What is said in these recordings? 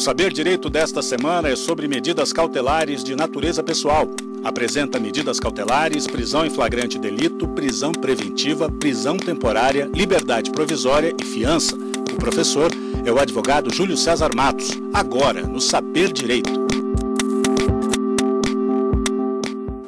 O Saber Direito desta semana é sobre medidas cautelares de natureza pessoal. Apresenta medidas cautelares, prisão em flagrante delito, prisão preventiva, prisão temporária, liberdade provisória e fiança. O professor é o advogado Júlio César Matos, agora no Saber Direito.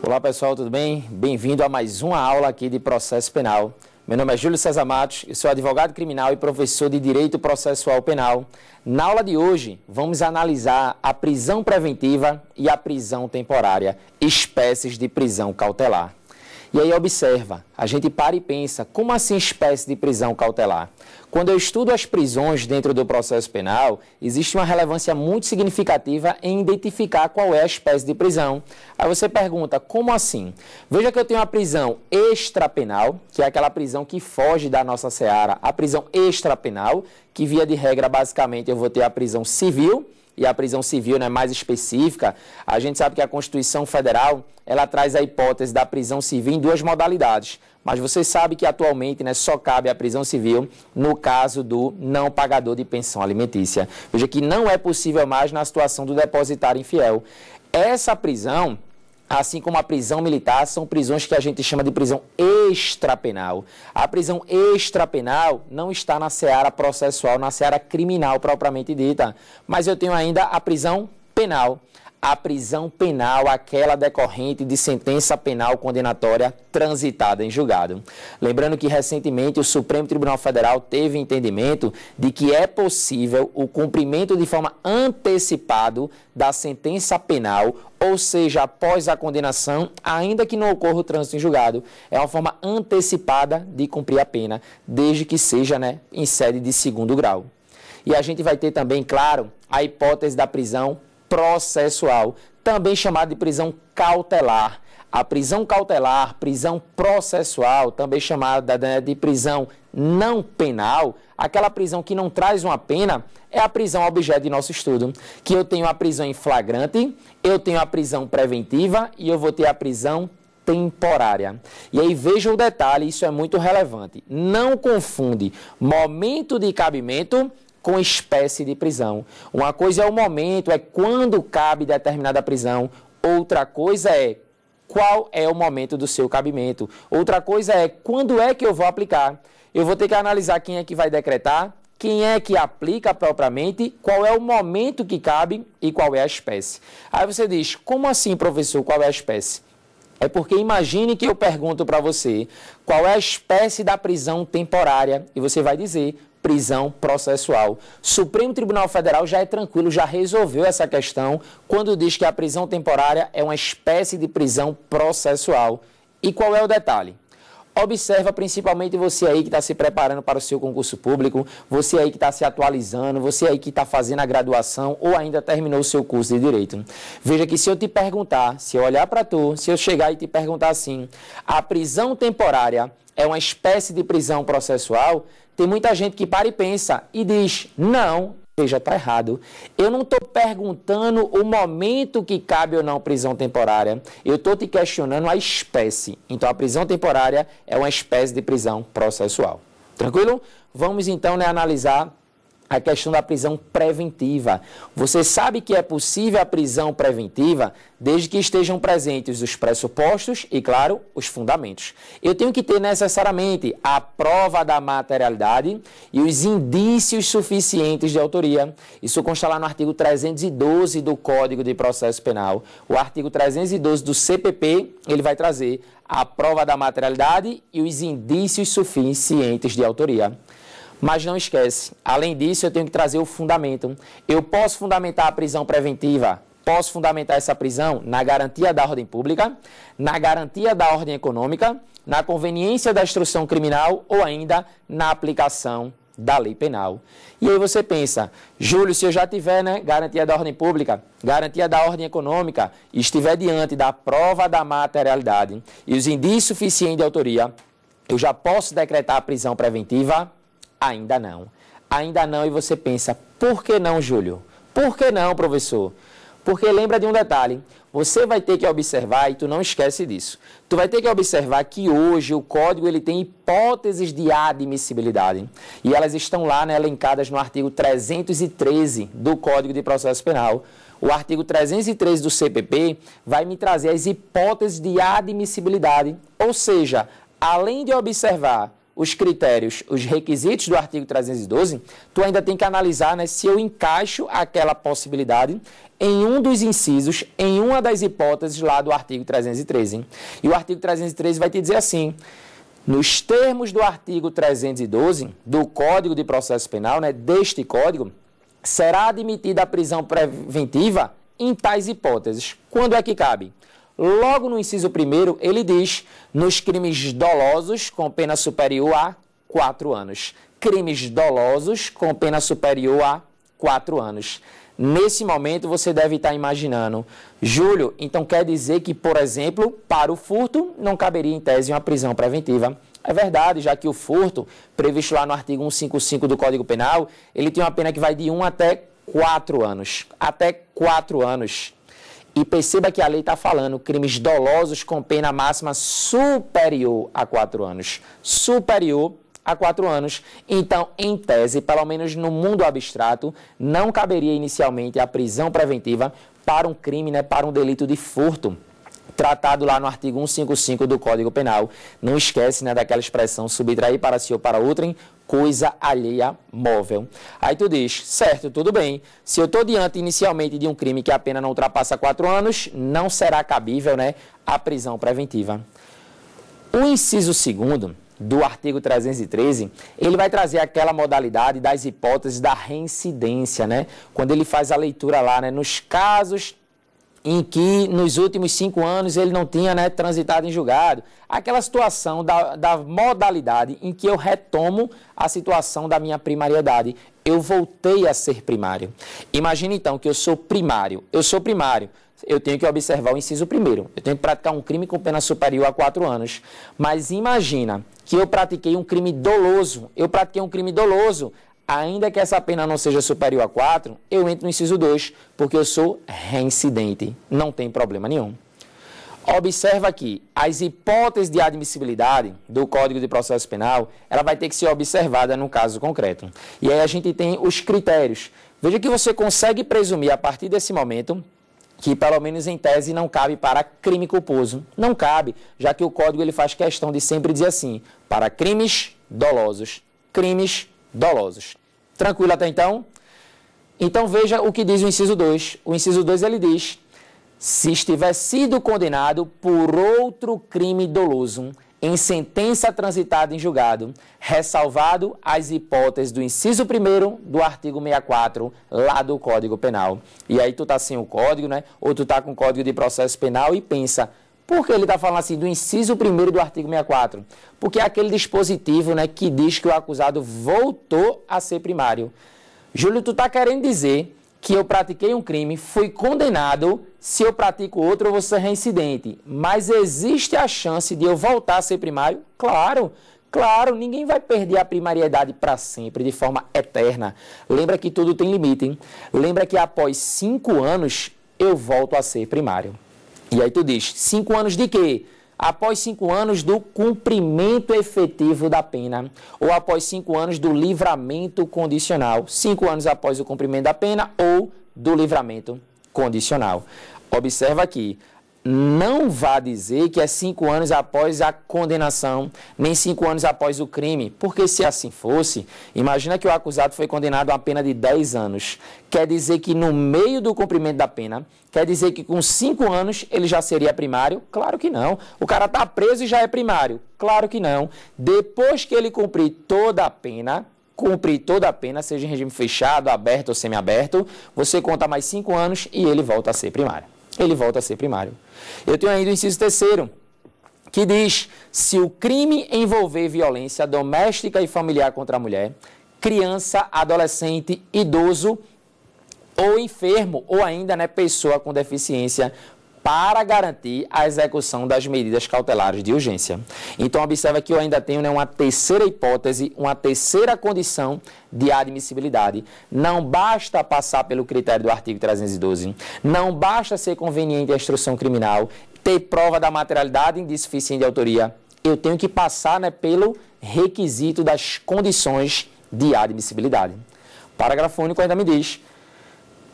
Olá pessoal, tudo bem? Bem-vindo a mais uma aula aqui de processo penal meu nome é Júlio César Matos, eu sou advogado criminal e professor de Direito Processual Penal. Na aula de hoje, vamos analisar a prisão preventiva e a prisão temporária, espécies de prisão cautelar. E aí observa, a gente para e pensa, como assim espécie de prisão cautelar? Quando eu estudo as prisões dentro do processo penal, existe uma relevância muito significativa em identificar qual é a espécie de prisão. Aí você pergunta, como assim? Veja que eu tenho a prisão extrapenal, que é aquela prisão que foge da nossa seara, a prisão extrapenal, que via de regra basicamente eu vou ter a prisão civil e a prisão civil né, mais específica, a gente sabe que a Constituição Federal ela traz a hipótese da prisão civil em duas modalidades. Mas você sabe que atualmente né, só cabe a prisão civil no caso do não pagador de pensão alimentícia. Veja que não é possível mais na situação do depositário infiel. Essa prisão assim como a prisão militar, são prisões que a gente chama de prisão extrapenal. A prisão extrapenal não está na seara processual, na seara criminal propriamente dita, mas eu tenho ainda a prisão penal a prisão penal, aquela decorrente de sentença penal condenatória transitada em julgado. Lembrando que recentemente o Supremo Tribunal Federal teve entendimento de que é possível o cumprimento de forma antecipado da sentença penal, ou seja, após a condenação, ainda que não ocorra o trânsito em julgado, é uma forma antecipada de cumprir a pena, desde que seja né, em sede de segundo grau. E a gente vai ter também, claro, a hipótese da prisão processual, também chamada de prisão cautelar. A prisão cautelar, prisão processual, também chamada né, de prisão não penal, aquela prisão que não traz uma pena, é a prisão objeto de nosso estudo. Que eu tenho a prisão em flagrante, eu tenho a prisão preventiva e eu vou ter a prisão temporária. E aí veja o detalhe, isso é muito relevante. Não confunde momento de cabimento com espécie de prisão. Uma coisa é o momento, é quando cabe determinada prisão. Outra coisa é qual é o momento do seu cabimento. Outra coisa é quando é que eu vou aplicar. Eu vou ter que analisar quem é que vai decretar, quem é que aplica propriamente, qual é o momento que cabe e qual é a espécie. Aí você diz: como assim, professor, qual é a espécie? É porque imagine que eu pergunto para você qual é a espécie da prisão temporária e você vai dizer prisão processual. Supremo Tribunal Federal já é tranquilo, já resolveu essa questão quando diz que a prisão temporária é uma espécie de prisão processual. E qual é o detalhe? Observa principalmente você aí que está se preparando para o seu concurso público, você aí que está se atualizando, você aí que está fazendo a graduação ou ainda terminou o seu curso de Direito. Veja que se eu te perguntar, se eu olhar para tu, se eu chegar e te perguntar assim, a prisão temporária é uma espécie de prisão processual, tem muita gente que para e pensa e diz, não, seja, está errado. Eu não estou perguntando o momento que cabe ou não prisão temporária. Eu estou te questionando a espécie. Então, a prisão temporária é uma espécie de prisão processual. Tranquilo? Vamos então né, analisar a questão da prisão preventiva. Você sabe que é possível a prisão preventiva desde que estejam presentes os pressupostos e, claro, os fundamentos. Eu tenho que ter necessariamente a prova da materialidade e os indícios suficientes de autoria. Isso consta lá no artigo 312 do Código de Processo Penal. O artigo 312 do CPP, ele vai trazer a prova da materialidade e os indícios suficientes de autoria. Mas não esquece, além disso, eu tenho que trazer o fundamento. Eu posso fundamentar a prisão preventiva posso fundamentar essa prisão na garantia da ordem pública, na garantia da ordem econômica, na conveniência da instrução criminal ou ainda na aplicação da lei penal. E aí você pensa, Júlio, se eu já tiver né, garantia da ordem pública, garantia da ordem econômica, e estiver diante da prova da materialidade e os indícios suficientes de autoria, eu já posso decretar a prisão preventiva Ainda não. Ainda não, e você pensa, por que não, Júlio? Por que não, professor? Porque lembra de um detalhe, você vai ter que observar, e tu não esquece disso, tu vai ter que observar que hoje o código ele tem hipóteses de admissibilidade, e elas estão lá né, elencadas no artigo 313 do Código de Processo Penal. O artigo 313 do CPP vai me trazer as hipóteses de admissibilidade, ou seja, além de observar os critérios, os requisitos do artigo 312, tu ainda tem que analisar né, se eu encaixo aquela possibilidade em um dos incisos, em uma das hipóteses lá do artigo 313. E o artigo 313 vai te dizer assim: nos termos do artigo 312 do Código de Processo Penal, né, deste código, será admitida a prisão preventiva em tais hipóteses. Quando é que cabe? Logo no inciso 1, ele diz: nos crimes dolosos com pena superior a 4 anos. Crimes dolosos com pena superior a 4 anos. Nesse momento você deve estar imaginando, Júlio, então quer dizer que, por exemplo, para o furto não caberia em tese uma prisão preventiva. É verdade, já que o furto, previsto lá no artigo 155 do Código Penal, ele tem uma pena que vai de 1 até 4 anos. Até 4 anos. E perceba que a lei está falando crimes dolosos com pena máxima superior a quatro anos. Superior a quatro anos. Então, em tese, pelo menos no mundo abstrato, não caberia inicialmente a prisão preventiva para um crime, né, para um delito de furto tratado lá no artigo 155 do Código Penal. Não esquece né, daquela expressão subtrair para si ou para outrem coisa alheia móvel. Aí tu diz, certo, tudo bem. Se eu estou diante inicialmente de um crime que a pena não ultrapassa quatro anos, não será cabível né, a prisão preventiva. O inciso segundo do artigo 313, ele vai trazer aquela modalidade das hipóteses da reincidência, né? Quando ele faz a leitura lá, né? Nos casos em que nos últimos cinco anos ele não tinha né, transitado em julgado. Aquela situação da, da modalidade em que eu retomo a situação da minha primariedade. Eu voltei a ser primário. Imagina então que eu sou primário. Eu sou primário. Eu tenho que observar o inciso primeiro. Eu tenho que praticar um crime com pena superior a quatro anos. Mas imagina que eu pratiquei um crime doloso. Eu pratiquei um crime doloso ainda que essa pena não seja superior a 4, eu entro no inciso 2, porque eu sou reincidente. Não tem problema nenhum. Observa aqui, as hipóteses de admissibilidade do Código de Processo Penal, ela vai ter que ser observada no caso concreto. E aí a gente tem os critérios. Veja que você consegue presumir a partir desse momento que pelo menos em tese não cabe para crime culposo. Não cabe, já que o código ele faz questão de sempre dizer assim: para crimes dolosos, crimes dolosos. Tranquilo até então? Então veja o que diz o inciso 2. O inciso 2 ele diz: se estiver sido condenado por outro crime doloso em sentença transitada em julgado, ressalvado as hipóteses do inciso 1 do artigo 64, lá do Código Penal. E aí tu tá sem o código, né? Ou tu tá com o Código de Processo Penal e pensa, por que ele está falando assim do inciso 1 do artigo 64? Porque é aquele dispositivo né, que diz que o acusado voltou a ser primário. Júlio, tu está querendo dizer que eu pratiquei um crime, fui condenado, se eu pratico outro eu vou ser reincidente. Mas existe a chance de eu voltar a ser primário? Claro, Claro, ninguém vai perder a primariedade para sempre, de forma eterna. Lembra que tudo tem limite, hein? Lembra que após cinco anos eu volto a ser primário. E aí tu diz, cinco anos de quê? Após cinco anos do cumprimento efetivo da pena, ou após cinco anos do livramento condicional. Cinco anos após o cumprimento da pena ou do livramento condicional. Observa aqui, não vá dizer que é cinco anos após a condenação, nem cinco anos após o crime, porque se assim fosse, imagina que o acusado foi condenado a uma pena de 10 anos. Quer dizer que no meio do cumprimento da pena, quer dizer que com cinco anos ele já seria primário? Claro que não. O cara está preso e já é primário? Claro que não. Depois que ele cumprir toda a pena, cumprir toda a pena, seja em regime fechado, aberto ou semiaberto, você conta mais cinco anos e ele volta a ser primário ele volta a ser primário. Eu tenho ainda o inciso terceiro, que diz: se o crime envolver violência doméstica e familiar contra a mulher, criança, adolescente, idoso ou enfermo, ou ainda né, pessoa com deficiência para garantir a execução das medidas cautelares de urgência. Então, observa que eu ainda tenho né, uma terceira hipótese, uma terceira condição de admissibilidade. Não basta passar pelo critério do artigo 312, não basta ser conveniente a instrução criminal, ter prova da materialidade insuficiente de autoria. Eu tenho que passar né, pelo requisito das condições de admissibilidade. O parágrafo único ainda me diz.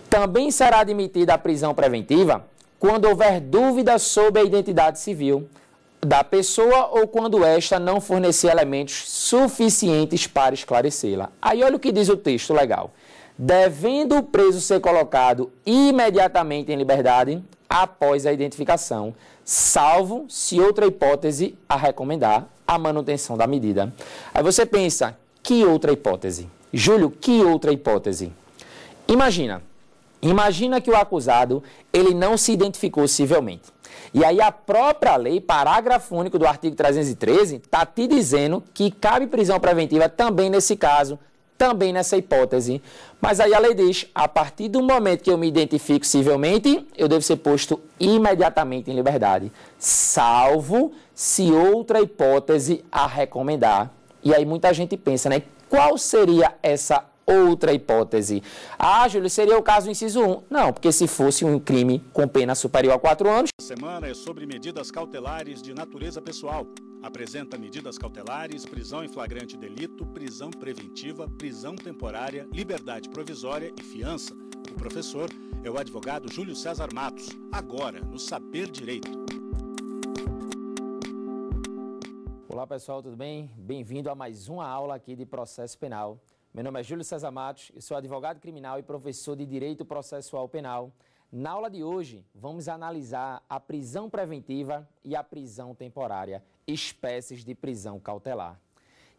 Também será admitida a prisão preventiva quando houver dúvida sobre a identidade civil da pessoa ou quando esta não fornecer elementos suficientes para esclarecê-la. Aí olha o que diz o texto legal. Devendo o preso ser colocado imediatamente em liberdade após a identificação, salvo se outra hipótese a recomendar a manutenção da medida. Aí você pensa, que outra hipótese? Júlio, que outra hipótese? Imagina, Imagina que o acusado, ele não se identificou civilmente. E aí a própria lei, parágrafo único do artigo 313, está te dizendo que cabe prisão preventiva também nesse caso, também nessa hipótese. Mas aí a lei diz, a partir do momento que eu me identifico civilmente, eu devo ser posto imediatamente em liberdade, salvo se outra hipótese a recomendar. E aí muita gente pensa, né? Qual seria essa outra hipótese. Ah, Júlio, seria o caso do inciso 1. Não, porque se fosse um crime com pena superior a 4 anos. A semana é sobre medidas cautelares de natureza pessoal. Apresenta medidas cautelares, prisão em flagrante delito, prisão preventiva, prisão temporária, liberdade provisória e fiança. O professor é o advogado Júlio César Matos, agora no Saber Direito. Olá pessoal, tudo bem? Bem-vindo a mais uma aula aqui de processo penal. Meu nome é Júlio César Matos, eu sou advogado criminal e professor de Direito Processual Penal. Na aula de hoje, vamos analisar a prisão preventiva e a prisão temporária, espécies de prisão cautelar.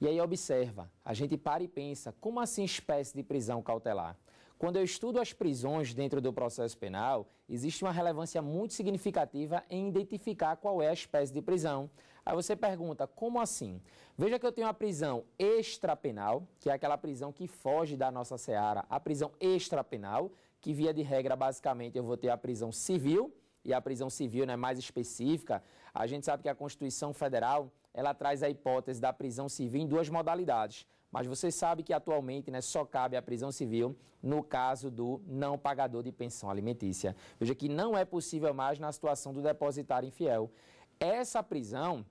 E aí observa, a gente para e pensa, como assim espécie de prisão cautelar? Quando eu estudo as prisões dentro do processo penal, existe uma relevância muito significativa em identificar qual é a espécie de prisão. Aí você pergunta, como assim? Veja que eu tenho a prisão extrapenal, que é aquela prisão que foge da nossa seara, a prisão extrapenal, que via de regra, basicamente, eu vou ter a prisão civil, e a prisão civil não é mais específica. A gente sabe que a Constituição Federal, ela traz a hipótese da prisão civil em duas modalidades. Mas você sabe que atualmente né, só cabe a prisão civil no caso do não pagador de pensão alimentícia. Veja que não é possível mais na situação do depositário infiel. Essa prisão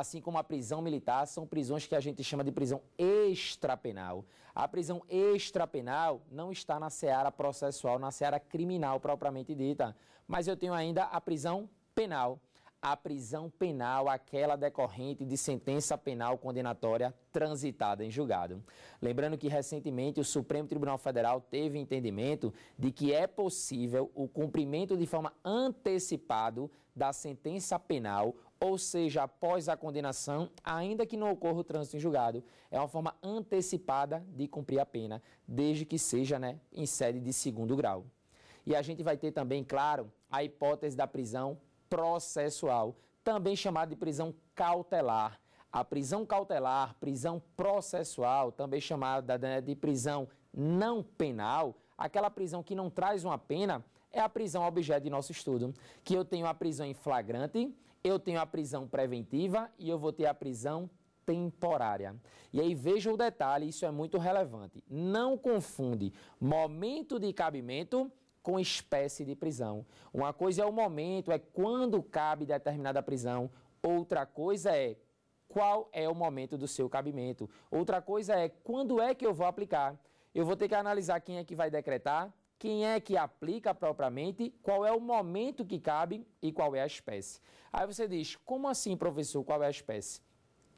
assim como a prisão militar, são prisões que a gente chama de prisão extrapenal. A prisão extrapenal não está na seara processual, na seara criminal propriamente dita, mas eu tenho ainda a prisão penal a prisão penal, aquela decorrente de sentença penal condenatória transitada em julgado. Lembrando que recentemente o Supremo Tribunal Federal teve entendimento de que é possível o cumprimento de forma antecipada da sentença penal ou seja, após a condenação, ainda que não ocorra o trânsito em julgado, é uma forma antecipada de cumprir a pena, desde que seja né, em sede de segundo grau. E a gente vai ter também, claro, a hipótese da prisão processual, também chamada de prisão cautelar. A prisão cautelar, prisão processual, também chamada né, de prisão não penal, aquela prisão que não traz uma pena, é a prisão objeto de nosso estudo, que eu tenho a prisão em flagrante eu tenho a prisão preventiva e eu vou ter a prisão temporária. E aí veja o detalhe, isso é muito relevante. Não confunde momento de cabimento com espécie de prisão. Uma coisa é o momento, é quando cabe determinada prisão. Outra coisa é qual é o momento do seu cabimento. Outra coisa é quando é que eu vou aplicar. Eu vou ter que analisar quem é que vai decretar, quem é que aplica propriamente, qual é o momento que cabe e qual é a espécie. Aí você diz: como assim, professor, qual é a espécie?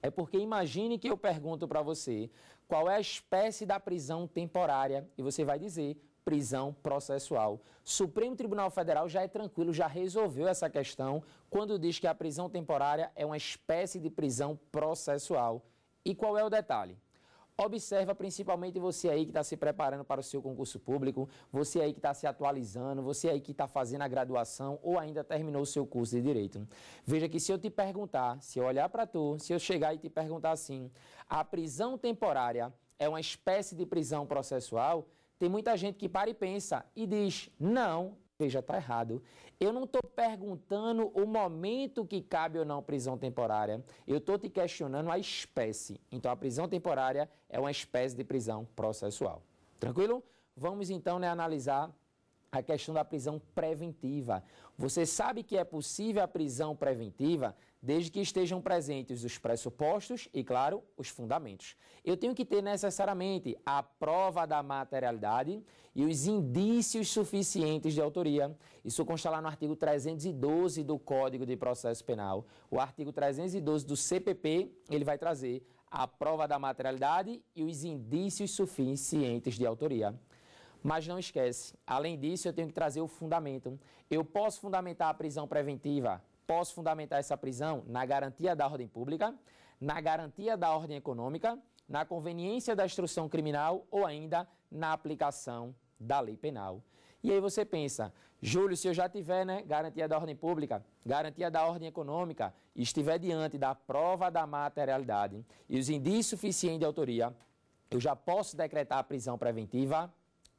É porque imagine que eu pergunto para você qual é a espécie da prisão temporária e você vai dizer prisão processual. Supremo Tribunal Federal já é tranquilo, já resolveu essa questão quando diz que a prisão temporária é uma espécie de prisão processual. E qual é o detalhe? Observa principalmente você aí que está se preparando para o seu concurso público, você aí que está se atualizando, você aí que está fazendo a graduação ou ainda terminou o seu curso de Direito. Veja que se eu te perguntar, se eu olhar para tu, se eu chegar e te perguntar assim, a prisão temporária é uma espécie de prisão processual, tem muita gente que para e pensa e diz, não, Veja, está errado. Eu não estou perguntando o momento que cabe ou não prisão temporária. Eu estou te questionando a espécie. Então, a prisão temporária é uma espécie de prisão processual. Tranquilo? Vamos então né, analisar a questão da prisão preventiva. Você sabe que é possível a prisão preventiva desde que estejam presentes os pressupostos e, claro, os fundamentos. Eu tenho que ter necessariamente a prova da materialidade e os indícios suficientes de autoria. Isso consta lá no artigo 312 do Código de Processo Penal. O artigo 312 do CPP, ele vai trazer a prova da materialidade e os indícios suficientes de autoria. Mas não esquece, além disso, eu tenho que trazer o fundamento. Eu posso fundamentar a prisão preventiva posso fundamentar essa prisão na garantia da ordem pública, na garantia da ordem econômica, na conveniência da instrução criminal ou ainda na aplicação da lei penal. E aí você pensa, Júlio, se eu já tiver né, garantia da ordem pública, garantia da ordem econômica, e estiver diante da prova da materialidade e os indícios suficientes de autoria, eu já posso decretar a prisão preventiva?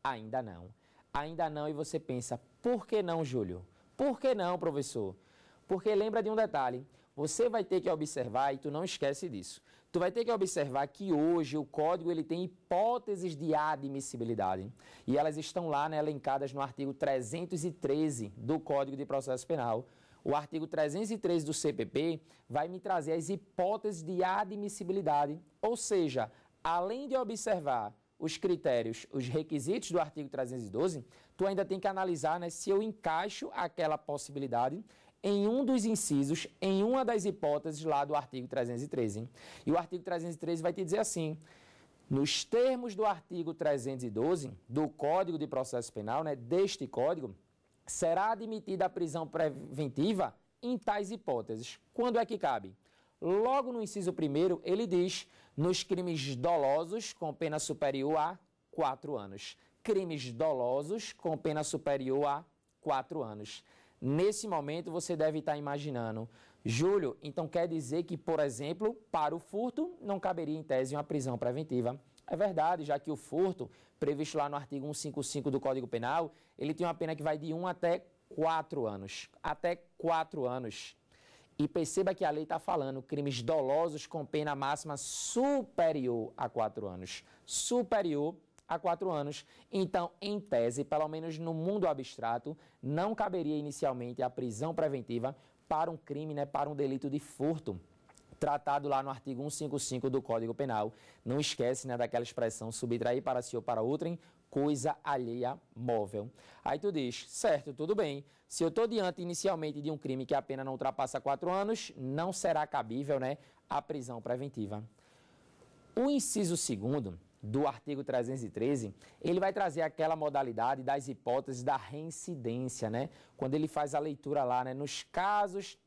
Ainda não. Ainda não, e você pensa, por que não, Júlio? Por que não, professor? Porque lembra de um detalhe, você vai ter que observar, e tu não esquece disso, tu vai ter que observar que hoje o código ele tem hipóteses de admissibilidade, e elas estão lá né, elencadas no artigo 313 do Código de Processo Penal, o artigo 313 do CPP vai me trazer as hipóteses de admissibilidade, ou seja, além de observar os critérios, os requisitos do artigo 312, tu ainda tem que analisar né, se eu encaixo aquela possibilidade em um dos incisos, em uma das hipóteses lá do artigo 313. E o artigo 313 vai te dizer assim: nos termos do artigo 312 do Código de Processo Penal, né, deste código, será admitida a prisão preventiva em tais hipóteses. Quando é que cabe? Logo no inciso 1, ele diz: nos crimes dolosos com pena superior a quatro anos. Crimes dolosos com pena superior a quatro anos. Nesse momento você deve estar imaginando, Júlio, então quer dizer que, por exemplo, para o furto não caberia em tese uma prisão preventiva. É verdade, já que o furto, previsto lá no artigo 155 do Código Penal, ele tem uma pena que vai de 1 até 4 anos. Até 4 anos. E perceba que a lei está falando crimes dolosos com pena máxima superior a 4 anos. Superior a quatro anos. Então, em tese, pelo menos no mundo abstrato, não caberia inicialmente a prisão preventiva para um crime, né, para um delito de furto tratado lá no artigo 155 do Código Penal. Não esquece né, daquela expressão subtrair para si ou para outrem coisa alheia móvel. Aí tu diz, certo, tudo bem. Se eu estou diante inicialmente de um crime que a pena não ultrapassa quatro anos, não será cabível né, a prisão preventiva. O inciso segundo do artigo 313, ele vai trazer aquela modalidade das hipóteses da reincidência, né? Quando ele faz a leitura lá, né? Nos casos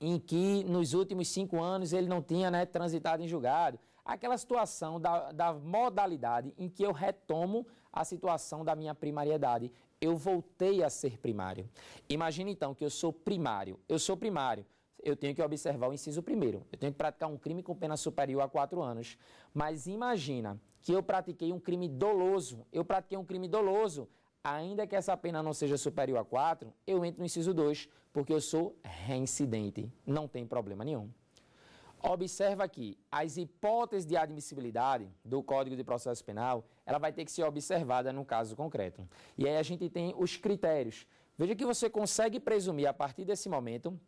em que nos últimos cinco anos ele não tinha né, transitado em julgado. Aquela situação da, da modalidade em que eu retomo a situação da minha primariedade. Eu voltei a ser primário. Imagina então que eu sou primário. Eu sou primário eu tenho que observar o inciso primeiro. Eu tenho que praticar um crime com pena superior a quatro anos. Mas imagina que eu pratiquei um crime doloso. Eu pratiquei um crime doloso. Ainda que essa pena não seja superior a quatro, eu entro no inciso 2, porque eu sou reincidente. Não tem problema nenhum. Observa aqui, as hipóteses de admissibilidade do Código de Processo Penal, ela vai ter que ser observada no caso concreto. E aí a gente tem os critérios. Veja que você consegue presumir a partir desse momento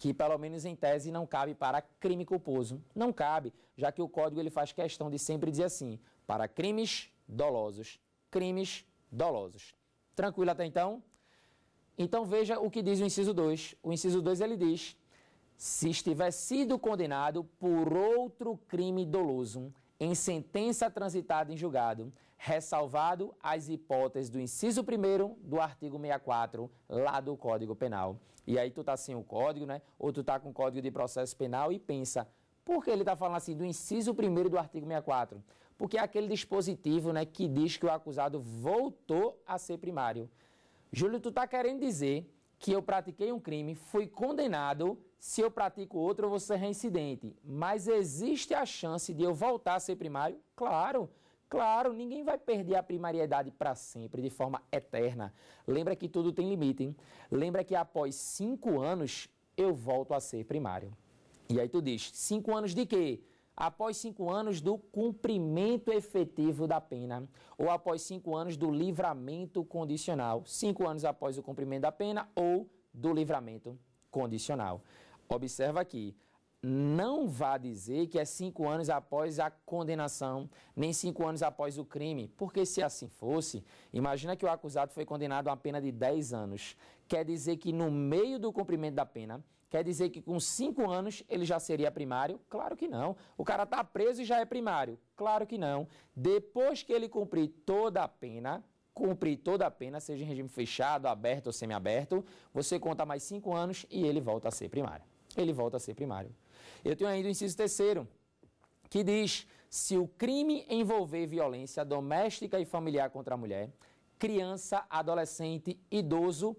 que pelo menos em tese não cabe para crime culposo. Não cabe, já que o código ele faz questão de sempre dizer assim, para crimes dolosos, crimes dolosos. Tranquilo até então? Então veja o que diz o inciso 2. O inciso 2 ele diz: se estiver sido condenado por outro crime doloso em sentença transitada em julgado, ressalvado as hipóteses do inciso 1 do artigo 64, lá do Código Penal. E aí tu tá sem o código, né? Ou tu tá com o Código de Processo Penal e pensa, por que ele tá falando assim do inciso 1 do artigo 64? Porque é aquele dispositivo, né, que diz que o acusado voltou a ser primário. Júlio, tu tá querendo dizer que eu pratiquei um crime, fui condenado, se eu pratico outro eu vou ser reincidente. Mas existe a chance de eu voltar a ser primário? Claro. Claro, ninguém vai perder a primariedade para sempre, de forma eterna. Lembra que tudo tem limite, hein? Lembra que após cinco anos eu volto a ser primário. E aí tu diz, cinco anos de quê? Após cinco anos do cumprimento efetivo da pena, ou após cinco anos do livramento condicional. Cinco anos após o cumprimento da pena ou do livramento condicional. Observa aqui, não vá dizer que é cinco anos após a condenação, nem cinco anos após o crime, porque se assim fosse, imagina que o acusado foi condenado a uma pena de 10 anos. Quer dizer que no meio do cumprimento da pena, quer dizer que com cinco anos ele já seria primário? Claro que não. O cara está preso e já é primário? Claro que não. Depois que ele cumprir toda a pena, cumprir toda a pena, seja em regime fechado, aberto ou semiaberto, você conta mais cinco anos e ele volta a ser primário. Ele volta a ser primário. Eu tenho ainda o inciso terceiro, que diz: se o crime envolver violência doméstica e familiar contra a mulher, criança, adolescente, idoso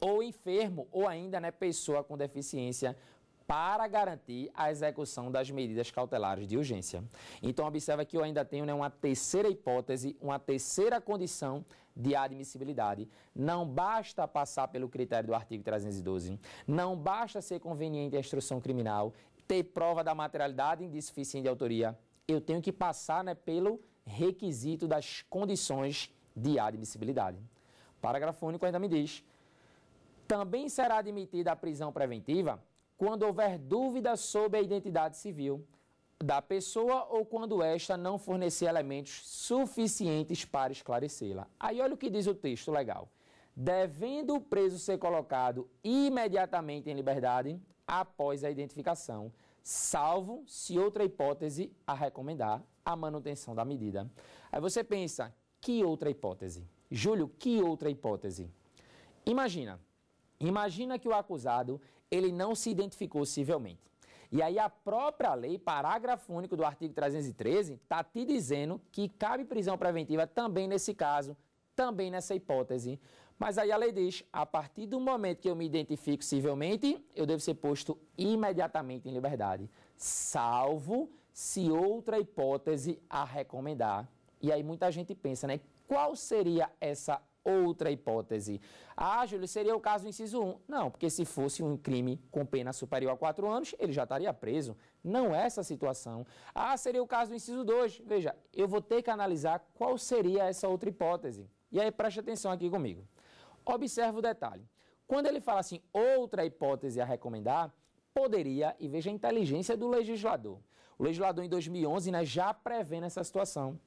ou enfermo, ou ainda né, pessoa com deficiência para garantir a execução das medidas cautelares de urgência. Então, observa que eu ainda tenho né, uma terceira hipótese, uma terceira condição de admissibilidade. Não basta passar pelo critério do artigo 312, não basta ser conveniente a instrução criminal, ter prova da materialidade insuficiente de autoria. Eu tenho que passar né, pelo requisito das condições de admissibilidade. O parágrafo único ainda me diz. Também será admitida a prisão preventiva quando houver dúvida sobre a identidade civil da pessoa ou quando esta não fornecer elementos suficientes para esclarecê-la. Aí olha o que diz o texto legal. Devendo o preso ser colocado imediatamente em liberdade após a identificação, salvo se outra hipótese a recomendar a manutenção da medida. Aí você pensa, que outra hipótese? Júlio, que outra hipótese? Imagina, imagina que o acusado ele não se identificou civilmente. E aí a própria lei, parágrafo único do artigo 313, está te dizendo que cabe prisão preventiva também nesse caso, também nessa hipótese. Mas aí a lei diz, a partir do momento que eu me identifico civilmente, eu devo ser posto imediatamente em liberdade, salvo se outra hipótese a recomendar. E aí muita gente pensa, né? Qual seria essa outra hipótese. Ah, Júlio, seria o caso do inciso 1. Não, porque se fosse um crime com pena superior a 4 anos, ele já estaria preso. Não é essa situação. Ah, seria o caso do inciso 2. Veja, eu vou ter que analisar qual seria essa outra hipótese. E aí preste atenção aqui comigo. Observe o detalhe. Quando ele fala assim, outra hipótese a recomendar, poderia, e veja a inteligência do legislador. O legislador em 2011 né, já prevê nessa situação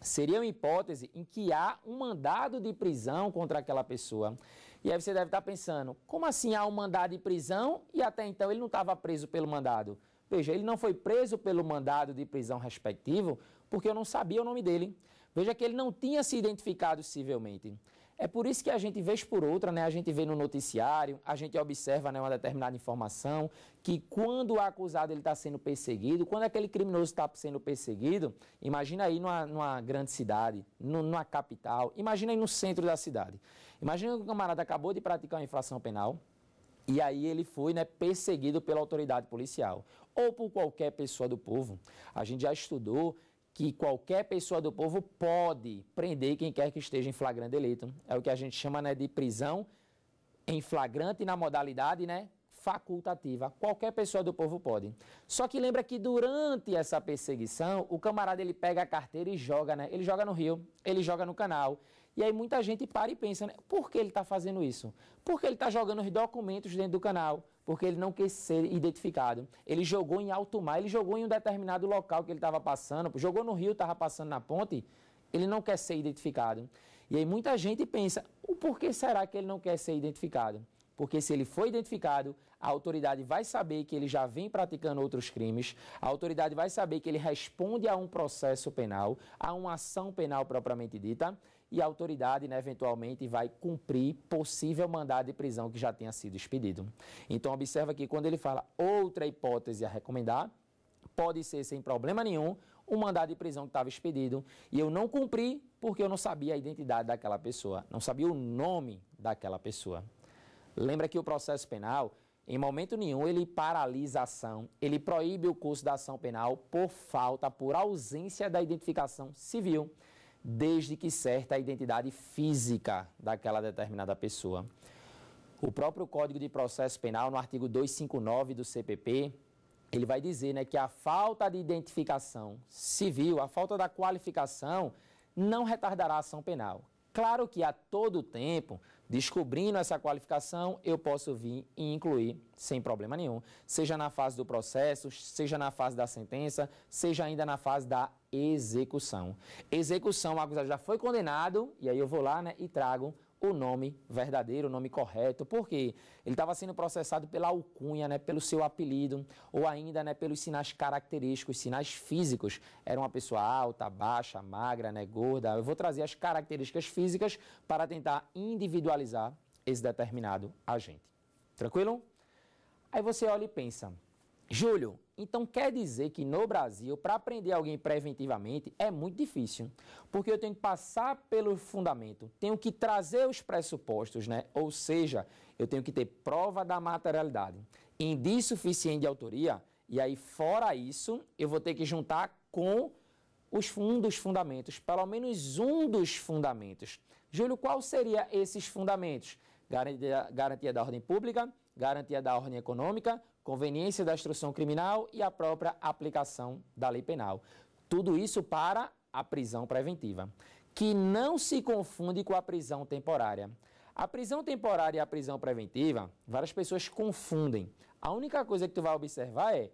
seria uma hipótese em que há um mandado de prisão contra aquela pessoa. E aí você deve estar pensando, como assim há um mandado de prisão e até então ele não estava preso pelo mandado? Veja, ele não foi preso pelo mandado de prisão respectivo porque eu não sabia o nome dele. Veja que ele não tinha se identificado civilmente. É por isso que a gente, vez por outra, né, a gente vê no noticiário, a gente observa né, uma determinada informação, que quando o acusado está sendo perseguido, quando aquele criminoso está sendo perseguido, imagina aí numa, numa grande cidade, numa capital, imagina aí no centro da cidade. Imagina que o camarada acabou de praticar uma infração penal, e aí ele foi né, perseguido pela autoridade policial ou por qualquer pessoa do povo. A gente já estudou que qualquer pessoa do povo pode prender quem quer que esteja em flagrante delito. É o que a gente chama né, de prisão em flagrante na modalidade né, facultativa. Qualquer pessoa do povo pode. Só que lembra que durante essa perseguição, o camarada ele pega a carteira e joga, né? Ele joga no rio, ele joga no canal, e aí muita gente para e pensa, né? por que ele está fazendo isso? Porque ele está jogando os documentos dentro do canal, porque ele não quis ser identificado. Ele jogou em alto mar, ele jogou em um determinado local que ele estava passando, jogou no rio, estava passando na ponte, ele não quer ser identificado. E aí muita gente pensa, o porquê será que ele não quer ser identificado? porque se ele foi identificado, a autoridade vai saber que ele já vem praticando outros crimes, a autoridade vai saber que ele responde a um processo penal, a uma ação penal propriamente dita, e a autoridade, né, eventualmente, vai cumprir possível mandado de prisão que já tenha sido expedido. Então, observa que quando ele fala outra hipótese a recomendar, pode ser sem problema nenhum um mandado de prisão que estava expedido e eu não cumpri porque eu não sabia a identidade daquela pessoa, não sabia o nome daquela pessoa. Lembra que o processo penal, em momento nenhum, ele paralisa a ação, ele proíbe o curso da ação penal por falta, por ausência da identificação civil desde que certa a identidade física daquela determinada pessoa. O próprio Código de Processo Penal, no artigo 259 do CPP, ele vai dizer né, que a falta de identificação civil, a falta da qualificação, não retardará a ação penal. Claro que a todo tempo Descobrindo essa qualificação, eu posso vir e incluir sem problema nenhum, seja na fase do processo, seja na fase da sentença, seja ainda na fase da execução. Execução, o acusado já foi condenado, e aí eu vou lá né, e trago o nome verdadeiro, o nome correto, porque ele estava sendo processado pela alcunha, né, pelo seu apelido, ou ainda né, pelos sinais característicos, sinais físicos. Era uma pessoa alta, baixa, magra, né, gorda. Eu vou trazer as características físicas para tentar individualizar esse determinado agente. Tranquilo? Aí você olha e pensa, Júlio, então quer dizer que no Brasil, para prender alguém preventivamente, é muito difícil. Porque eu tenho que passar pelo fundamento, tenho que trazer os pressupostos, né? Ou seja, eu tenho que ter prova da materialidade, indício suficiente de autoria, e aí, fora isso, eu vou ter que juntar com os um dos fundamentos, pelo menos um dos fundamentos. Júlio, qual seria esses fundamentos? Garantia, garantia da ordem pública, garantia da ordem econômica, conveniência da instrução criminal e a própria aplicação da lei penal. Tudo isso para a prisão preventiva, que não se confunde com a prisão temporária. A prisão temporária e a prisão preventiva, várias pessoas confundem. A única coisa que tu vai observar é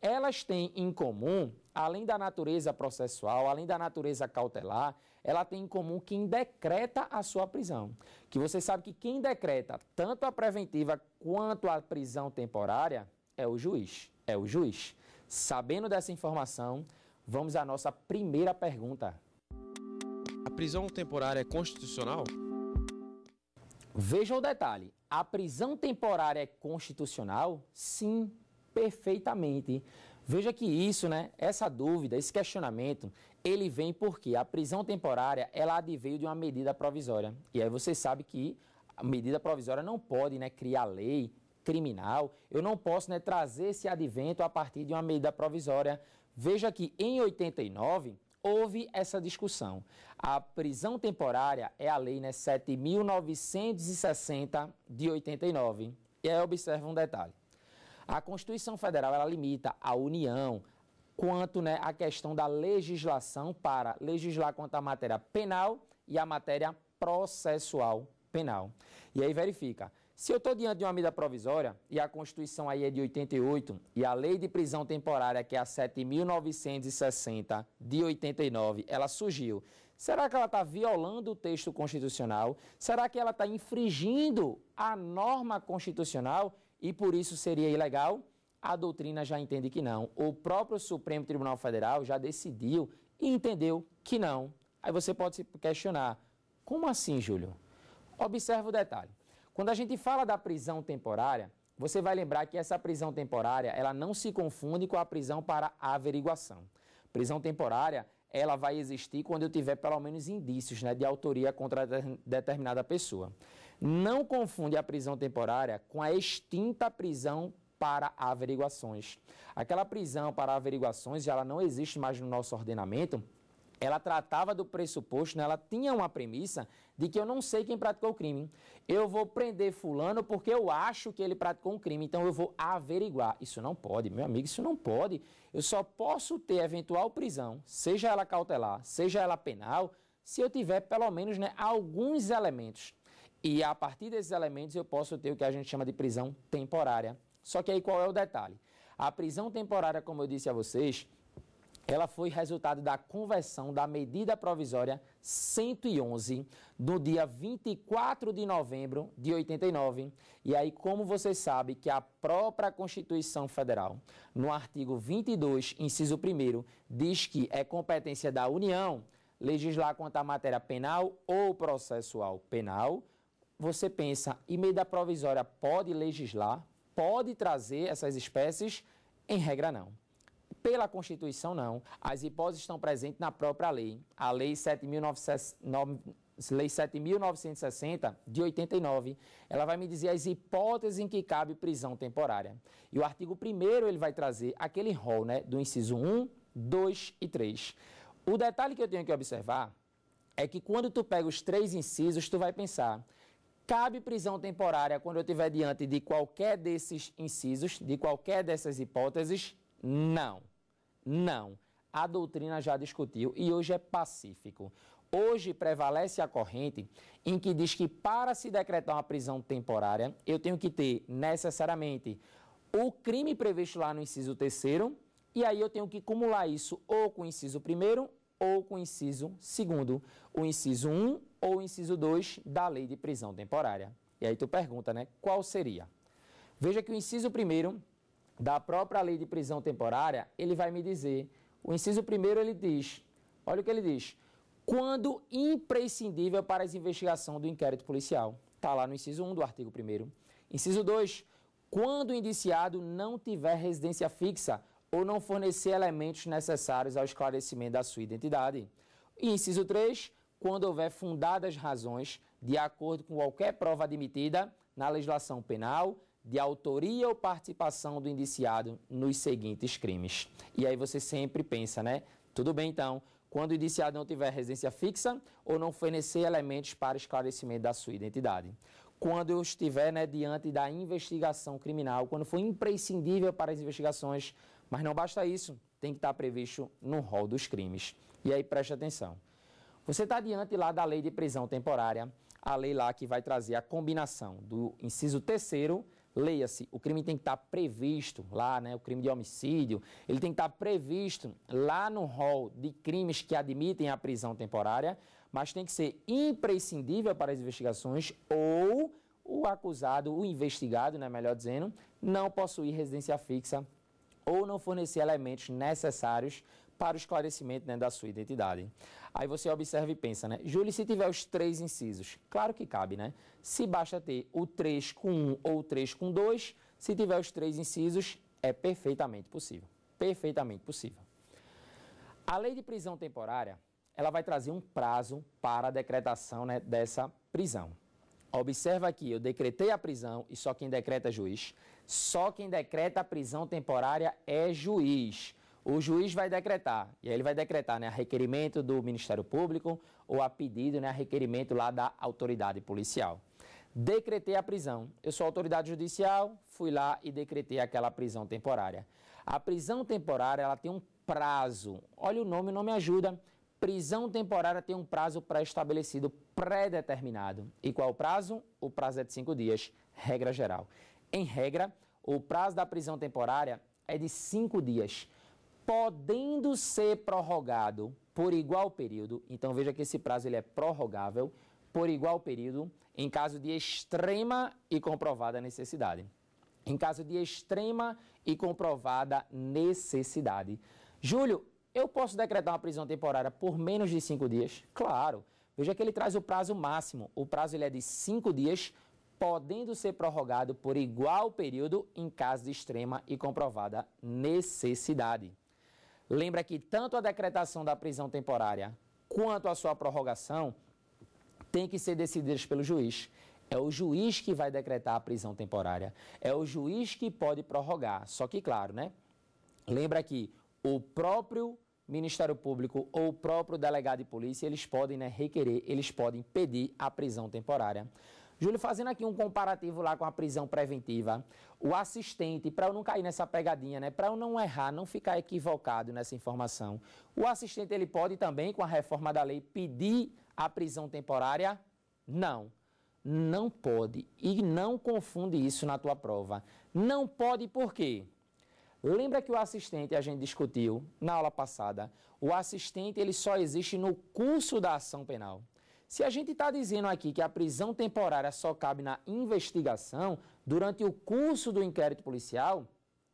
elas têm em comum, além da natureza processual, além da natureza cautelar, ela tem em comum quem decreta a sua prisão. Que você sabe que quem decreta tanto a preventiva quanto a prisão temporária é o juiz. É o juiz. Sabendo dessa informação, vamos à nossa primeira pergunta. A prisão temporária é constitucional? Veja o detalhe. A prisão temporária é constitucional? Sim, perfeitamente. Veja que isso, né, essa dúvida, esse questionamento, ele vem porque a prisão temporária, ela adveio de uma medida provisória. E aí você sabe que a medida provisória não pode, né, criar lei, criminal. Eu não posso né, trazer esse advento a partir de uma medida provisória. Veja que em 89 houve essa discussão. A prisão temporária é a lei né, 7.960 de 89. E aí observa um detalhe. A Constituição Federal ela limita a União quanto né, à questão da legislação para legislar quanto à matéria penal e à matéria processual penal. E aí verifica, se eu estou diante de uma medida provisória, e a Constituição aí é de 88, e a lei de prisão temporária, que é a 7.960 de 89, ela surgiu. Será que ela está violando o texto constitucional? Será que ela está infringindo a norma constitucional e por isso seria ilegal? A doutrina já entende que não. O próprio Supremo Tribunal Federal já decidiu e entendeu que não. Aí você pode se questionar: como assim, Júlio? Observe o detalhe. Quando a gente fala da prisão temporária, você vai lembrar que essa prisão temporária, ela não se confunde com a prisão para averiguação. Prisão temporária, ela vai existir quando eu tiver pelo menos indícios né, de autoria contra determinada pessoa. Não confunde a prisão temporária com a extinta prisão para averiguações. Aquela prisão para averiguações, ela não existe mais no nosso ordenamento, ela tratava do pressuposto, né? ela tinha uma premissa de que eu não sei quem praticou o crime. Eu vou prender fulano porque eu acho que ele praticou um crime, então eu vou averiguar. Isso não pode, meu amigo, isso não pode. Eu só posso ter eventual prisão, seja ela cautelar, seja ela penal, se eu tiver pelo menos né, alguns elementos. E a partir desses elementos eu posso ter o que a gente chama de prisão temporária. Só que aí qual é o detalhe? A prisão temporária, como eu disse a vocês, ela foi resultado da conversão da medida provisória 111 do dia 24 de novembro de 89. E aí, como você sabe que a própria Constituição Federal, no artigo 22, inciso 1 diz que é competência da União legislar quanto à matéria penal ou processual penal, você pensa, e medida provisória pode legislar, pode trazer essas espécies? Em regra, não pela Constituição, não. As hipóteses estão presentes na própria lei, a Lei 7.960. de 89, ela vai me dizer as hipóteses em que cabe prisão temporária. E o artigo 1 ele vai trazer aquele rol né, do inciso 1, 2 e 3. O detalhe que eu tenho que observar é que quando tu pega os três incisos, tu vai pensar, cabe prisão temporária quando eu estiver diante de qualquer desses incisos, de qualquer dessas hipóteses? Não. Não. A doutrina já discutiu e hoje é pacífico. Hoje prevalece a corrente em que diz que para se decretar uma prisão temporária, eu tenho que ter necessariamente o crime previsto lá no inciso terceiro, e aí eu tenho que cumular isso ou com o inciso primeiro ou com o inciso segundo, o inciso 1 um, ou o inciso 2 da lei de prisão temporária. E aí tu pergunta, né, qual seria? Veja que o inciso primeiro da própria lei de prisão temporária, ele vai me dizer. O inciso primeiro ele diz, olha o que ele diz, quando imprescindível para a investigação do inquérito policial. Está lá no inciso 1 do artigo 1 Inciso 2, quando o indiciado não tiver residência fixa ou não fornecer elementos necessários ao esclarecimento da sua identidade. E inciso 3, quando houver fundadas razões, de acordo com qualquer prova admitida na legislação penal, de autoria ou participação do indiciado nos seguintes crimes. E aí você sempre pensa, né? Tudo bem então, quando o indiciado não tiver residência fixa ou não fornecer elementos para esclarecimento da sua identidade. Quando eu estiver né, diante da investigação criminal, quando for imprescindível para as investigações, mas não basta isso, tem que estar previsto no rol dos crimes. E aí preste atenção. Você está diante lá da lei de prisão temporária, a lei lá que vai trazer a combinação do inciso terceiro Leia-se, o crime tem que estar previsto lá, né? O crime de homicídio, ele tem que estar previsto lá no rol de crimes que admitem a prisão temporária, mas tem que ser imprescindível para as investigações ou o acusado, o investigado, né, melhor dizendo, não possuir residência fixa ou não fornecer elementos necessários para o esclarecimento né, da sua identidade. Aí você observa e pensa, né? Júlio, se tiver os três incisos, claro que cabe, né? Se basta ter o 3 com 1 ou o 3 com 2, se tiver os três incisos, é perfeitamente possível. Perfeitamente possível. A lei de prisão temporária, ela vai trazer um prazo para a decretação né, dessa prisão. Observa aqui, eu decretei a prisão e só quem decreta é juiz. Só quem decreta a prisão temporária é juiz o juiz vai decretar, e aí ele vai decretar né, a requerimento do Ministério Público ou a pedido, né, a requerimento lá da autoridade policial. Decretei a prisão. Eu sou autoridade judicial, fui lá e decretei aquela prisão temporária. A prisão temporária ela tem um prazo. Olha o nome, não me ajuda. Prisão temporária tem um prazo pré-estabelecido, pré-determinado. E qual é o prazo? O prazo é de cinco dias, regra geral. Em regra, o prazo da prisão temporária é de cinco dias podendo ser prorrogado por igual período, então veja que esse prazo ele é prorrogável por igual período em caso de extrema e comprovada necessidade. Em caso de extrema e comprovada necessidade. Júlio, eu posso decretar uma prisão temporária por menos de cinco dias? Claro. Veja que ele traz o prazo máximo. O prazo ele é de cinco dias, podendo ser prorrogado por igual período em caso de extrema e comprovada necessidade. Lembra que tanto a decretação da prisão temporária quanto a sua prorrogação tem que ser decididas pelo juiz. É o juiz que vai decretar a prisão temporária. É o juiz que pode prorrogar. Só que, claro, né? Lembra que o próprio Ministério Público ou o próprio delegado de polícia, eles podem né, requerer, eles podem pedir a prisão temporária. Júlio, fazendo aqui um comparativo lá com a prisão preventiva, o assistente, para eu não cair nessa pegadinha, né, para eu não errar, não ficar equivocado nessa informação, o assistente ele pode também, com a reforma da lei, pedir a prisão temporária? Não. Não pode. E não confunde isso na tua prova. Não pode por quê? Lembra que o assistente a gente discutiu na aula passada? O assistente ele só existe no curso da ação penal. Se a gente está dizendo aqui que a prisão temporária só cabe na investigação, durante o curso do inquérito policial,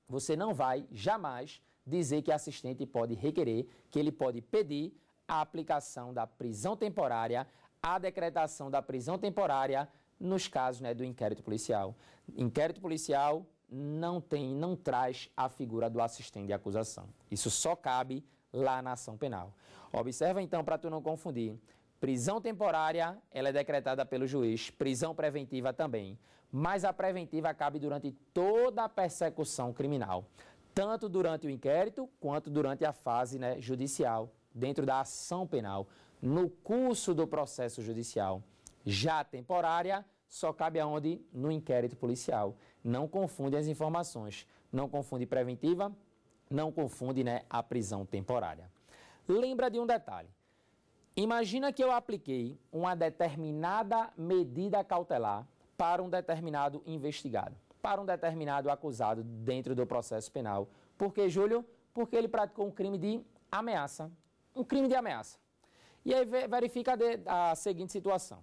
você não vai jamais dizer que assistente pode requerer, que ele pode pedir a aplicação da prisão temporária, a decretação da prisão temporária nos casos né, do inquérito policial. Inquérito policial não tem, não traz a figura do assistente de acusação. Isso só cabe lá na ação penal. Observa então para tu não confundir. Prisão temporária, ela é decretada pelo juiz, prisão preventiva também. Mas a preventiva cabe durante toda a persecução criminal, tanto durante o inquérito quanto durante a fase né, judicial, dentro da ação penal, no curso do processo judicial. Já temporária só cabe aonde? No inquérito policial. Não confunde as informações, não confunde preventiva, não confunde né, a prisão temporária. Lembra de um detalhe. Imagina que eu apliquei uma determinada medida cautelar para um determinado investigado, para um determinado acusado dentro do processo penal. Por que, Júlio? Porque ele praticou um crime de ameaça. Um crime de ameaça. E aí verifica a seguinte situação.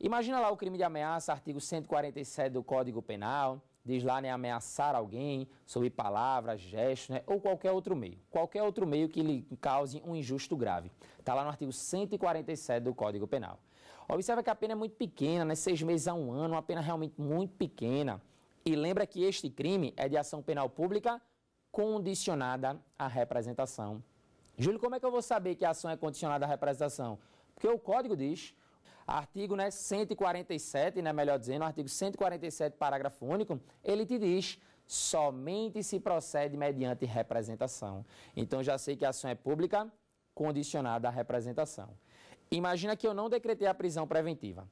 Imagina lá o crime de ameaça, artigo 147 do Código Penal, diz lá, né, ameaçar alguém sob palavras, gestos, né, ou qualquer outro meio. Qualquer outro meio que lhe cause um injusto grave. Está lá no artigo 147 do Código Penal. Observa que a pena é muito pequena, né, seis meses a um ano, uma pena realmente muito pequena. E lembra que este crime é de ação penal pública condicionada à representação. Júlio, como é que eu vou saber que a ação é condicionada à representação? Porque o código diz, Artigo né, 147, né, melhor dizendo, artigo 147, parágrafo único, ele te diz somente se procede mediante representação. Então já sei que a ação é pública condicionada à representação. Imagina que eu não decretei a prisão preventiva.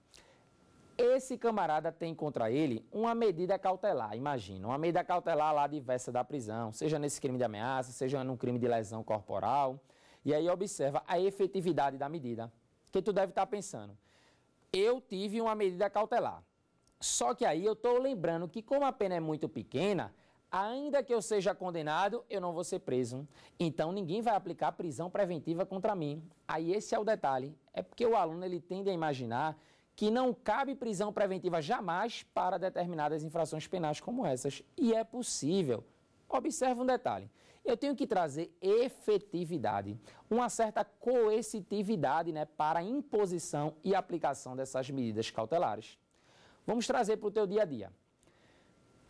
Esse camarada tem contra ele uma medida cautelar, imagina, uma medida cautelar lá diversa da prisão, seja nesse crime de ameaça, seja num crime de lesão corporal. E aí observa a efetividade da medida. Que tu deve estar tá pensando, eu tive uma medida cautelar. Só que aí eu estou lembrando que, como a pena é muito pequena, ainda que eu seja condenado, eu não vou ser preso. Então ninguém vai aplicar prisão preventiva contra mim. Aí esse é o detalhe. É porque o aluno ele tende a imaginar que não cabe prisão preventiva jamais para determinadas infrações penais como essas. E é possível. Observe um detalhe. Eu tenho que trazer efetividade, uma certa coercitividade né, para a imposição e aplicação dessas medidas cautelares. Vamos trazer para o teu dia a dia.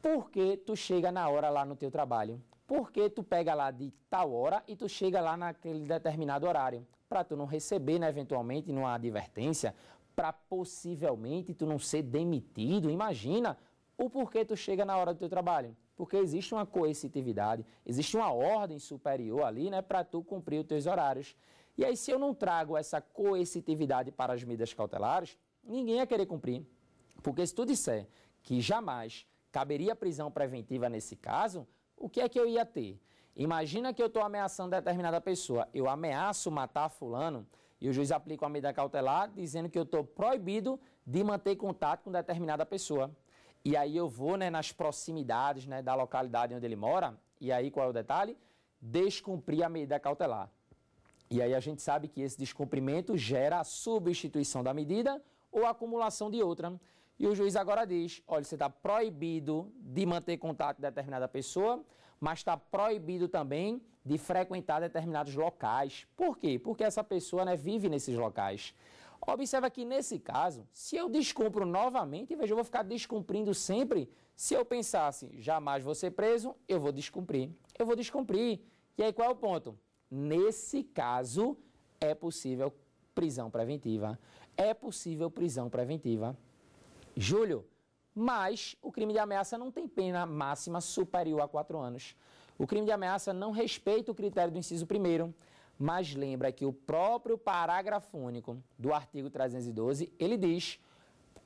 Por que tu chega na hora lá no teu trabalho? Por que tu pega lá de tal hora e tu chega lá naquele determinado horário? Para tu não receber, né, eventualmente, numa advertência, para possivelmente tu não ser demitido. Imagina o porquê tu chega na hora do teu trabalho porque existe uma coercitividade, existe uma ordem superior ali, né, para tu cumprir os teus horários. E aí, se eu não trago essa coercitividade para as medidas cautelares, ninguém vai querer cumprir. Porque se tu disser que jamais caberia prisão preventiva nesse caso, o que é que eu ia ter? Imagina que eu estou ameaçando determinada pessoa, eu ameaço matar fulano e o juiz aplica uma medida cautelar dizendo que eu estou proibido de manter contato com determinada pessoa. E aí eu vou né, nas proximidades né, da localidade onde ele mora, e aí qual é o detalhe? Descumprir a medida cautelar. E aí a gente sabe que esse descumprimento gera a substituição da medida ou a acumulação de outra. E o juiz agora diz: olha, você está proibido de manter contato com determinada pessoa, mas está proibido também de frequentar determinados locais. Por quê? Porque essa pessoa né, vive nesses locais. Observa que nesse caso, se eu descumpro novamente, veja, eu vou ficar descumprindo sempre. Se eu pensasse, assim, jamais vou ser preso, eu vou descumprir. Eu vou descumprir. E aí qual é o ponto? Nesse caso, é possível prisão preventiva. É possível prisão preventiva. Júlio, mas o crime de ameaça não tem pena máxima superior a quatro anos. O crime de ameaça não respeita o critério do inciso primeiro mas lembra que o próprio parágrafo único do artigo 312, ele diz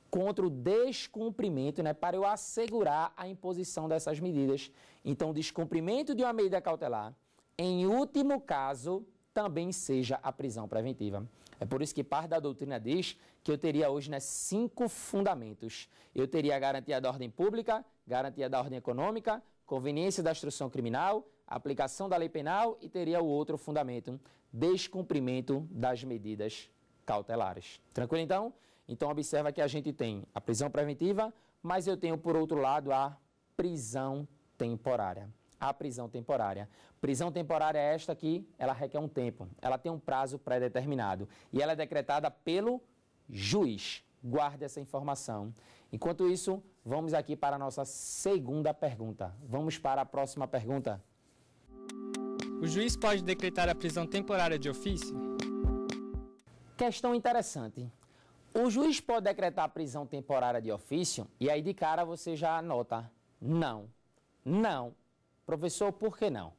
contra o descumprimento, né, para eu assegurar a imposição dessas medidas. Então, o descumprimento de uma medida cautelar, em último caso, também seja a prisão preventiva. É por isso que parte da doutrina diz que eu teria hoje né, cinco fundamentos. Eu teria a garantia da ordem pública, garantia da ordem econômica, conveniência da instrução criminal, aplicação da lei penal e teria o outro fundamento, descumprimento das medidas cautelares. Tranquilo então? Então observa que a gente tem a prisão preventiva, mas eu tenho por outro lado a prisão temporária. A prisão temporária. Prisão temporária é esta que ela requer um tempo, ela tem um prazo pré-determinado e ela é decretada pelo juiz. Guarde essa informação. Enquanto isso, vamos aqui para a nossa segunda pergunta. Vamos para a próxima pergunta. O juiz pode decretar a prisão temporária de ofício? Questão interessante. O juiz pode decretar a prisão temporária de ofício? E aí de cara você já anota: não. Não. Professor, por que não?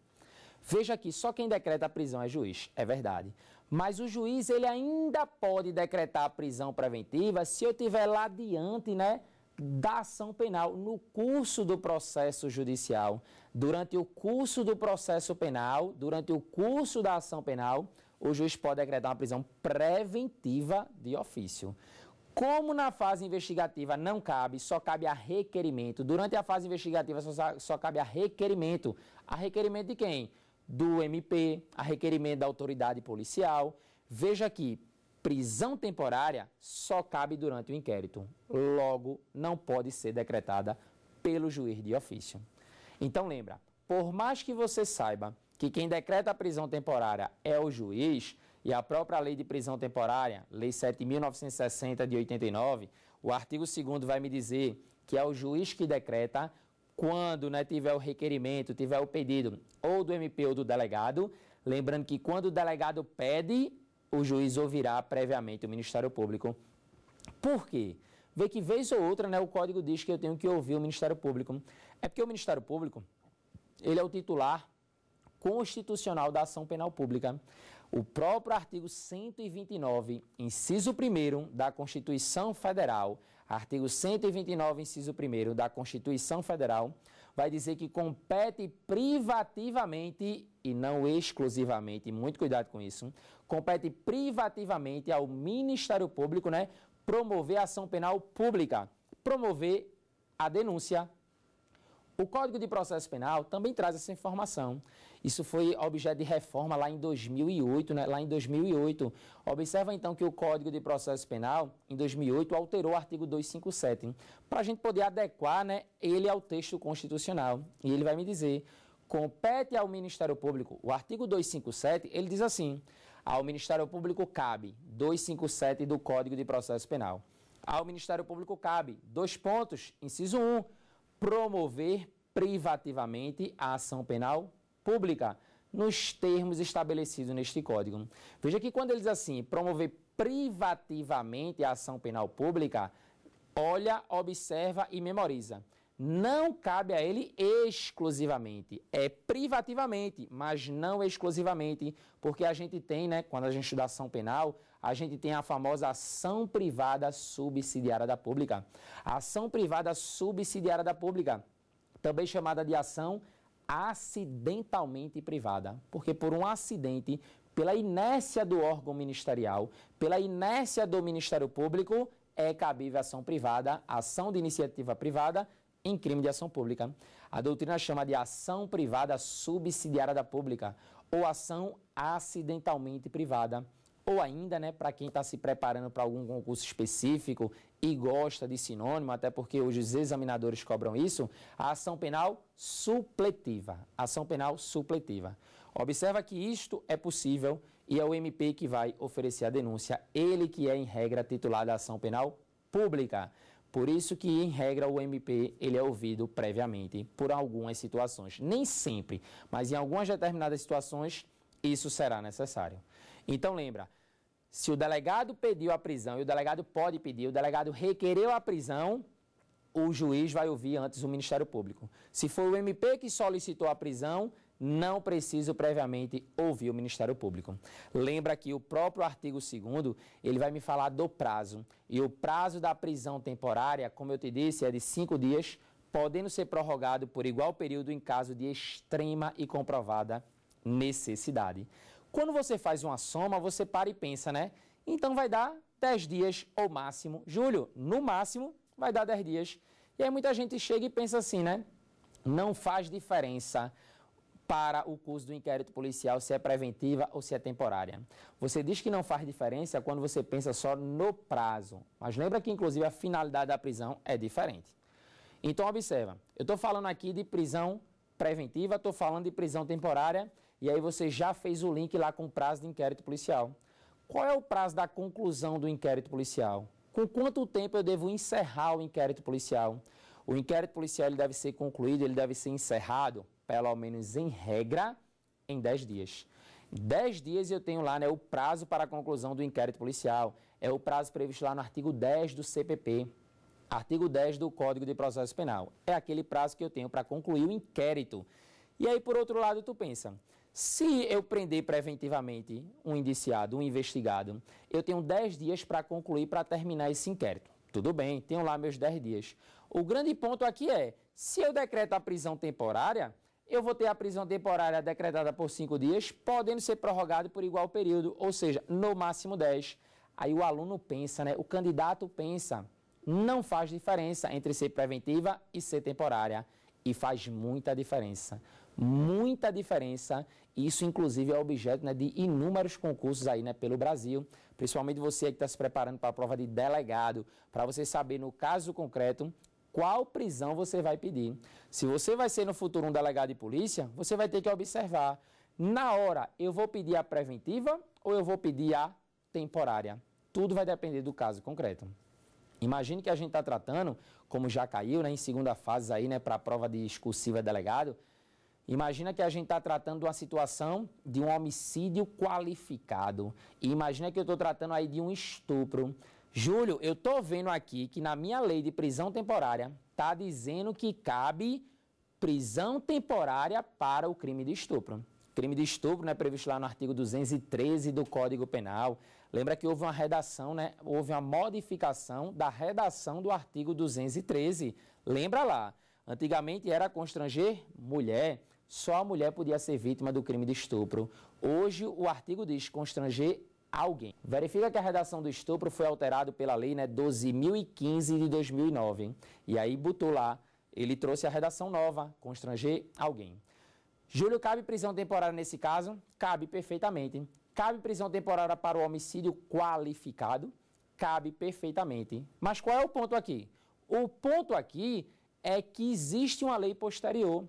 Veja aqui, só quem decreta a prisão é juiz, é verdade. Mas o juiz ele ainda pode decretar a prisão preventiva se eu tiver lá diante, né, da ação penal no curso do processo judicial, Durante o curso do processo penal, durante o curso da ação penal, o juiz pode decretar uma prisão preventiva de ofício. Como na fase investigativa não cabe, só cabe a requerimento. Durante a fase investigativa só, só cabe a requerimento. A requerimento de quem? Do MP, a requerimento da autoridade policial. Veja aqui, prisão temporária só cabe durante o inquérito. Logo, não pode ser decretada pelo juiz de ofício. Então lembra, por mais que você saiba que quem decreta a prisão temporária é o juiz e a própria lei de prisão temporária, lei 7.960 de 89, o artigo 2 vai me dizer que é o juiz que decreta quando né, tiver o requerimento, tiver o pedido ou do MP ou do delegado. Lembrando que quando o delegado pede, o juiz ouvirá previamente o Ministério Público. Por quê? Vê que vez ou outra né, o código diz que eu tenho que ouvir o Ministério Público. É porque o Ministério Público, ele é o titular constitucional da ação penal pública. O próprio artigo 129, inciso 1 da Constituição Federal, artigo 129, inciso 1 da Constituição Federal, vai dizer que compete privativamente e não exclusivamente, muito cuidado com isso, compete privativamente ao Ministério Público, né, promover a ação penal pública, promover a denúncia o Código de Processo Penal também traz essa informação. Isso foi objeto de reforma lá em 2008, né? Lá em 2008, observa então que o Código de Processo Penal em 2008 alterou o artigo 257 para a gente poder adequar, né, ele ao texto constitucional. E ele vai me dizer compete ao Ministério Público. O artigo 257, ele diz assim: ao Ministério Público cabe 257 do Código de Processo Penal. Ao Ministério Público cabe dois pontos, inciso 1, promover privativamente a ação penal pública, nos termos estabelecidos neste código. Veja que quando ele diz assim, promover privativamente a ação penal pública, olha, observa e memoriza. Não cabe a ele exclusivamente, é privativamente, mas não exclusivamente, porque a gente tem, né, quando a gente estuda ação penal, a gente tem a famosa ação privada subsidiária da pública. A ação privada subsidiária da pública, também chamada de ação acidentalmente privada, porque por um acidente, pela inércia do órgão ministerial, pela inércia do Ministério Público, é cabível ação privada, ação de iniciativa privada em crime de ação pública. A doutrina chama de ação privada subsidiária da pública ou ação acidentalmente privada ou ainda, né, para quem está se preparando para algum concurso específico e gosta de sinônimo, até porque hoje os examinadores cobram isso, a ação penal supletiva. Ação penal supletiva. Observa que isto é possível e é o MP que vai oferecer a denúncia, ele que é, em regra, titular da ação penal pública. Por isso que, em regra, o MP ele é ouvido previamente por algumas situações. Nem sempre, mas em algumas determinadas situações, isso será necessário. Então lembra, se o delegado pediu a prisão e o delegado pode pedir, o delegado requereu a prisão, o juiz vai ouvir antes o Ministério Público. Se foi o MP que solicitou a prisão, não preciso previamente ouvir o Ministério Público. Lembra que o próprio artigo 2 ele vai me falar do prazo. E o prazo da prisão temporária, como eu te disse, é de cinco dias, podendo ser prorrogado por igual período em caso de extrema e comprovada necessidade. Quando você faz uma soma, você para e pensa, né? Então vai dar 10 dias ou máximo julho. No máximo, vai dar 10 dias. E aí muita gente chega e pensa assim, né? Não faz diferença para o curso do inquérito policial se é preventiva ou se é temporária. Você diz que não faz diferença quando você pensa só no prazo. Mas lembra que, inclusive, a finalidade da prisão é diferente. Então, observa, eu estou falando aqui de prisão preventiva, estou falando de prisão temporária e aí você já fez o link lá com o prazo de inquérito policial. Qual é o prazo da conclusão do inquérito policial? Com quanto tempo eu devo encerrar o inquérito policial? O inquérito policial ele deve ser concluído, ele deve ser encerrado, pelo menos em regra, em 10 dias. 10 dias eu tenho lá né, o prazo para a conclusão do inquérito policial. É o prazo previsto lá no artigo 10 do CPP, artigo 10 do Código de Processo Penal. É aquele prazo que eu tenho para concluir o inquérito. E aí, por outro lado, tu pensa, se eu prender preventivamente um indiciado, um investigado, eu tenho 10 dias para concluir, para terminar esse inquérito. Tudo bem, tenho lá meus 10 dias. O grande ponto aqui é: se eu decreto a prisão temporária, eu vou ter a prisão temporária decretada por 5 dias, podendo ser prorrogado por igual período, ou seja, no máximo 10. Aí o aluno pensa, né? O candidato pensa, não faz diferença entre ser preventiva e ser temporária. E faz muita diferença muita diferença. Isso, inclusive, é objeto né, de inúmeros concursos aí né, pelo Brasil, principalmente você que está se preparando para a prova de delegado, para você saber, no caso concreto, qual prisão você vai pedir. Se você vai ser no futuro um delegado de polícia, você vai ter que observar. Na hora, eu vou pedir a preventiva ou eu vou pedir a temporária? Tudo vai depender do caso concreto. Imagine que a gente está tratando, como já caiu né, em segunda fase aí, né, para a prova de excursiva delegado, Imagina que a gente está tratando de uma situação de um homicídio qualificado. E imagina que eu estou tratando aí de um estupro. Júlio, eu estou vendo aqui que na minha lei de prisão temporária está dizendo que cabe prisão temporária para o crime de estupro. Crime de estupro, né, previsto lá no artigo 213 do Código Penal. Lembra que houve uma redação, né? Houve uma modificação da redação do artigo 213. Lembra lá? Antigamente era constranger mulher só a mulher podia ser vítima do crime de estupro. Hoje, o artigo diz constranger alguém. Verifica que a redação do estupro foi alterado pela lei né, 12.015 de 2009. E aí botou lá, ele trouxe a redação nova, constranger alguém. Júlio, cabe prisão temporária nesse caso? Cabe perfeitamente. Cabe prisão temporária para o homicídio qualificado? Cabe perfeitamente. Mas qual é o ponto aqui? O ponto aqui é que existe uma lei posterior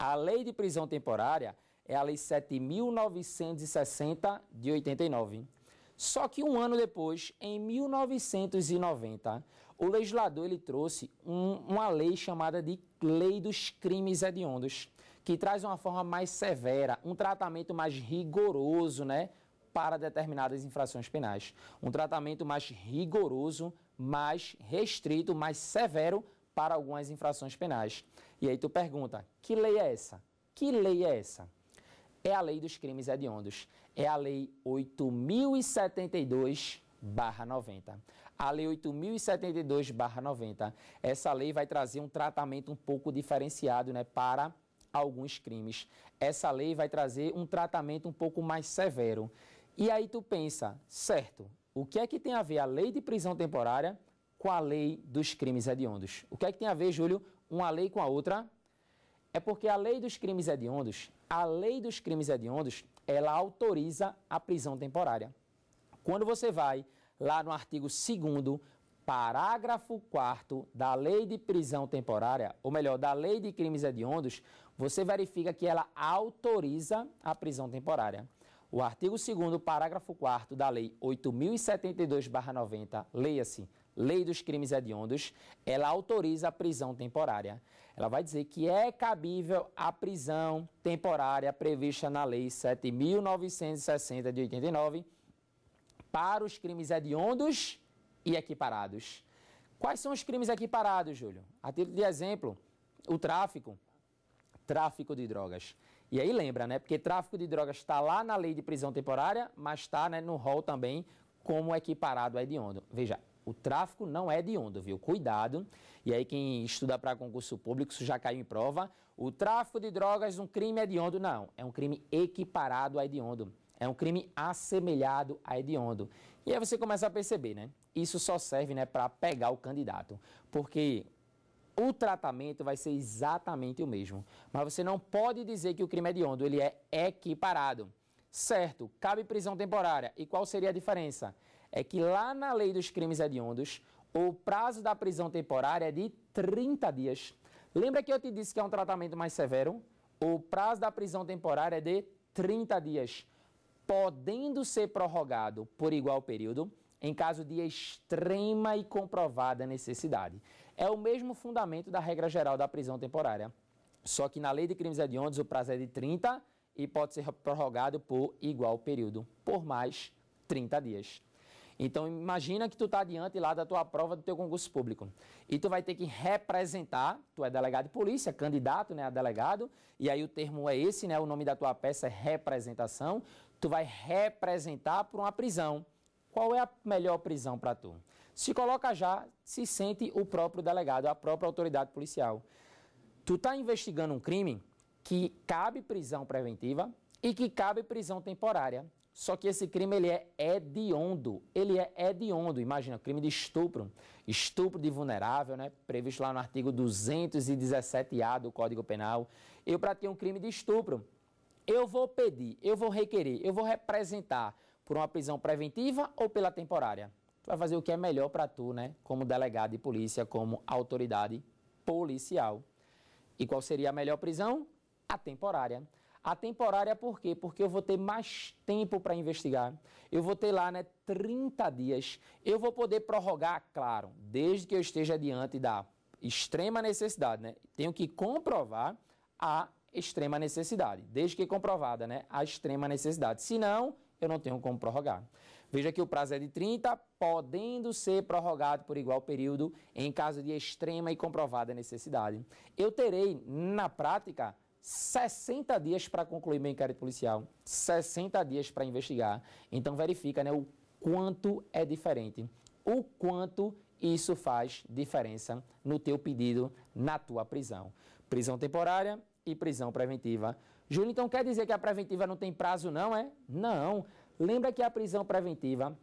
a lei de prisão temporária é a Lei 7.960 de 89. Só que um ano depois, em 1990, o legislador ele trouxe um, uma lei chamada de Lei dos Crimes Hediondos, que traz uma forma mais severa, um tratamento mais rigoroso, né, para determinadas infrações penais. Um tratamento mais rigoroso, mais restrito, mais severo para algumas infrações penais. E aí tu pergunta, que lei é essa? Que lei é essa? É a lei dos crimes hediondos. É a lei 8072 barra 90. A lei 8072 barra 90. Essa lei vai trazer um tratamento um pouco diferenciado, né, para alguns crimes. Essa lei vai trazer um tratamento um pouco mais severo. E aí tu pensa, certo, o que é que tem a ver a lei de prisão temporária com a lei dos crimes hediondos. O que é que tem a ver, Júlio, uma lei com a outra? É porque a lei dos crimes hediondos, a lei dos crimes hediondos, ela autoriza a prisão temporária. Quando você vai lá no artigo 2 parágrafo 4 da Lei de Prisão Temporária, ou melhor, da Lei de Crimes Hediondos, você verifica que ela autoriza a prisão temporária. O artigo 2 parágrafo 4 da Lei 8072/90, leia-se, Lei dos Crimes Hediondos, ela autoriza a prisão temporária. Ela vai dizer que é cabível a prisão temporária prevista na Lei 7.960 de 89 para os crimes hediondos e equiparados. Quais são os crimes equiparados, Júlio? A título de exemplo, o tráfico, tráfico de drogas. E aí lembra, né? Porque tráfico de drogas está lá na lei de prisão temporária, mas está né, no rol também como equiparado a hediondo. Veja, o tráfico não é de onda, viu? Cuidado. E aí quem estuda para concurso público, isso já caiu em prova. O tráfico de drogas, um crime hediondo, é não. É um crime equiparado a hediondo. É, é um crime assemelhado a hediondo. É e aí você começa a perceber, né? Isso só serve né, para pegar o candidato. Porque o tratamento vai ser exatamente o mesmo. Mas você não pode dizer que o crime hediondo ele é equiparado. Certo, cabe prisão temporária. E qual seria a diferença? é que lá na lei dos crimes hediondos, o prazo da prisão temporária é de 30 dias. Lembra que eu te disse que é um tratamento mais severo? O prazo da prisão temporária é de 30 dias, podendo ser prorrogado por igual período em caso de extrema e comprovada necessidade. É o mesmo fundamento da regra geral da prisão temporária. Só que na lei de crimes hediondos o prazo é de 30 e pode ser prorrogado por igual período, por mais 30 dias. Então imagina que tu está diante lá da tua prova do teu concurso público e tu vai ter que representar, tu é delegado de polícia, candidato, né, a delegado, e aí o termo é esse, né, o nome da tua peça é representação, tu vai representar por uma prisão. Qual é a melhor prisão para tu? Se coloca já, se sente o próprio delegado, a própria autoridade policial. Tu está investigando um crime que cabe prisão preventiva e que cabe prisão temporária. Só que esse crime ele é hediondo. Ele é hediondo. Imagina, crime de estupro. Estupro de vulnerável, né? Previsto lá no artigo 217-A do Código Penal. Eu pratiquei um crime de estupro. Eu vou pedir, eu vou requerer, eu vou representar por uma prisão preventiva ou pela temporária. Tu vai fazer o que é melhor para tu, né? Como delegado de polícia, como autoridade policial. E qual seria a melhor prisão? A temporária. A temporária por quê? Porque eu vou ter mais tempo para investigar. Eu vou ter lá, né, 30 dias. Eu vou poder prorrogar, claro, desde que eu esteja diante da extrema necessidade, né? Tenho que comprovar a extrema necessidade, desde que comprovada, né, a extrema necessidade. Se não, eu não tenho como prorrogar. Veja que o prazo é de 30, podendo ser prorrogado por igual período em caso de extrema e comprovada necessidade. Eu terei, na prática, 60 dias para concluir meu inquérito policial, 60 dias para investigar. Então verifica né, o quanto é diferente, o quanto isso faz diferença no teu pedido na tua prisão. Prisão temporária e prisão preventiva. Júlio, então quer dizer que a preventiva não tem prazo não, é? Não. Lembra que a prisão preventiva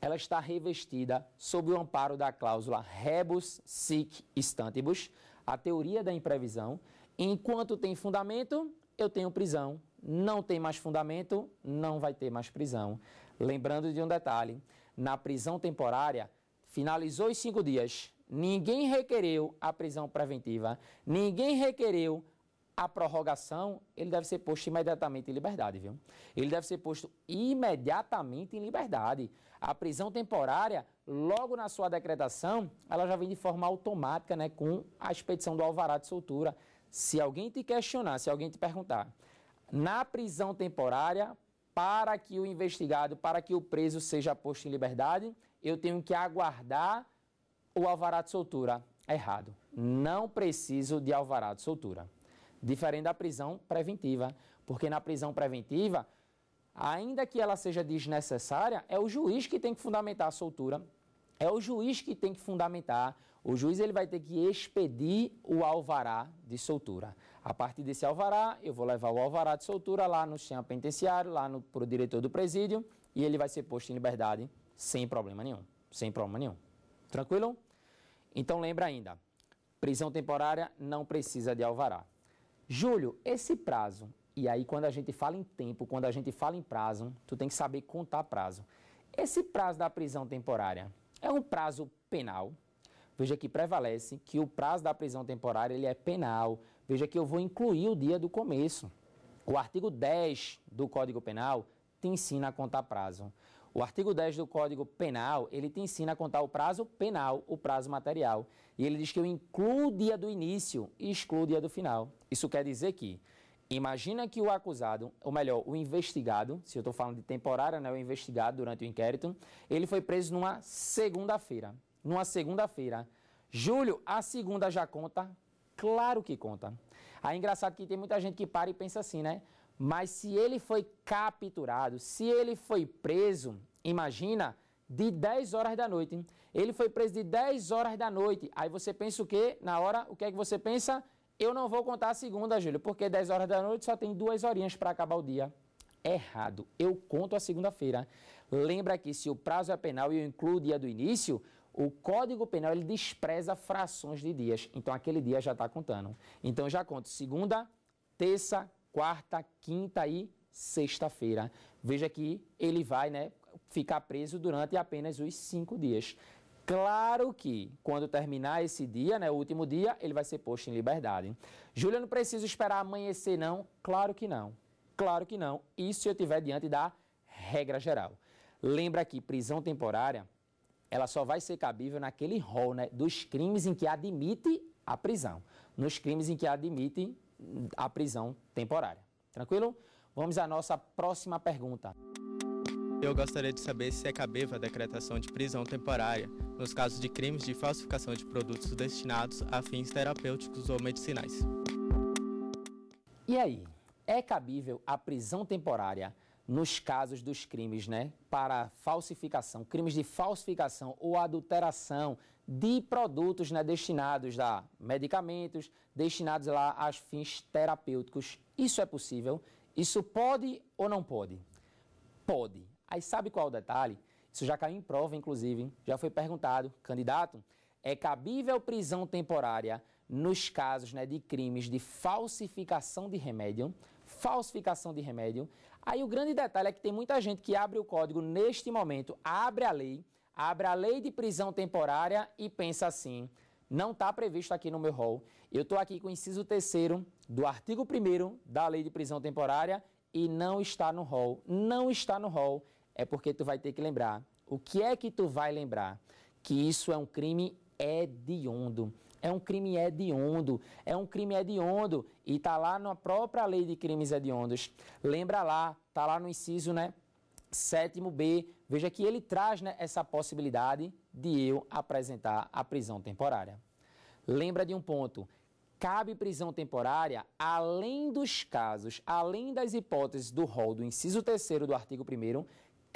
ela está revestida sob o amparo da cláusula rebus sic stantibus, a teoria da imprevisão, Enquanto tem fundamento, eu tenho prisão. Não tem mais fundamento, não vai ter mais prisão. Lembrando de um detalhe: na prisão temporária, finalizou os cinco dias, ninguém requereu a prisão preventiva, ninguém requereu a prorrogação, ele deve ser posto imediatamente em liberdade, viu? Ele deve ser posto imediatamente em liberdade. A prisão temporária, logo na sua decretação, ela já vem de forma automática, né, com a expedição do alvará de soltura. Se alguém te questionar, se alguém te perguntar, na prisão temporária, para que o investigado, para que o preso seja posto em liberdade, eu tenho que aguardar o alvará de soltura. Errado. Não preciso de alvará de soltura. Diferente da prisão preventiva, porque na prisão preventiva, ainda que ela seja desnecessária, é o juiz que tem que fundamentar a soltura é o juiz que tem que fundamentar. O juiz ele vai ter que expedir o alvará de soltura. A partir desse alvará, eu vou levar o alvará de soltura lá no sistema penitenciário, lá para o diretor do presídio, e ele vai ser posto em liberdade sem problema nenhum. Sem problema nenhum. Tranquilo? Então lembra ainda, prisão temporária não precisa de alvará. Júlio, esse prazo, e aí quando a gente fala em tempo, quando a gente fala em prazo, tu tem que saber contar prazo. Esse prazo da prisão temporária, é um prazo penal. Veja que prevalece que o prazo da prisão temporária ele é penal. Veja que eu vou incluir o dia do começo. O artigo 10 do Código Penal te ensina a contar prazo. O artigo 10 do Código Penal, ele te ensina a contar o prazo penal, o prazo material. E ele diz que eu incluo o dia do início e excluo o dia do final. Isso quer dizer que Imagina que o acusado, ou melhor, o investigado, se eu estou falando de temporária, né, o investigado durante o inquérito, ele foi preso numa segunda-feira. Numa segunda-feira. Júlio, a segunda já conta? Claro que conta. Aí é engraçado que tem muita gente que para e pensa assim, né? Mas se ele foi capturado, se ele foi preso, imagina, de 10 horas da noite. Ele foi preso de 10 horas da noite. Aí você pensa o quê? Na hora, o que é que você pensa? Eu não vou contar a segunda, Júlio, porque 10 horas da noite só tem duas horinhas para acabar o dia. Errado. Eu conto a segunda-feira. Lembra que se o prazo é penal e eu incluo o dia do início, o Código Penal ele despreza frações de dias. Então aquele dia já está contando. Então já conto segunda, terça, quarta, quinta e sexta-feira. Veja que ele vai né, ficar preso durante apenas os cinco dias. Claro que, quando terminar esse dia, né, o último dia, ele vai ser posto em liberdade. Júlia, não preciso esperar amanhecer, não? Claro que não. Claro que não. Isso se eu estiver diante da regra geral. Lembra que prisão temporária, ela só vai ser cabível naquele rol né, dos crimes em que admite a prisão. Nos crimes em que admite a prisão temporária. Tranquilo? Vamos à nossa próxima pergunta. Eu gostaria de saber se é cabível a decretação de prisão temporária nos casos de crimes de falsificação de produtos destinados a fins terapêuticos ou medicinais. E aí, é cabível a prisão temporária nos casos dos crimes, né, para falsificação, crimes de falsificação ou adulteração de produtos, né, destinados a medicamentos, destinados lá a fins terapêuticos. Isso é possível? Isso pode ou não pode? Pode. Aí sabe qual é o detalhe? Isso já caiu em prova, inclusive. Hein? Já foi perguntado, candidato, é cabível prisão temporária nos casos né, de crimes de falsificação de remédio? Falsificação de remédio. Aí o grande detalhe é que tem muita gente que abre o código neste momento, abre a lei, abre a lei de prisão temporária e pensa assim: não está previsto aqui no meu rol. Eu estou aqui com o inciso terceiro do artigo 1 da lei de prisão temporária e não está no rol. Não está no rol é porque tu vai ter que lembrar. O que é que tu vai lembrar? Que isso é um crime hediondo. É um crime hediondo, é um crime hediondo e está lá na própria lei de crimes hediondos. Lembra lá, está lá no inciso, né? Sétimo B, veja que ele traz né, essa possibilidade de eu apresentar a prisão temporária. Lembra de um ponto, cabe prisão temporária além dos casos, além das hipóteses do rol do inciso terceiro do artigo 1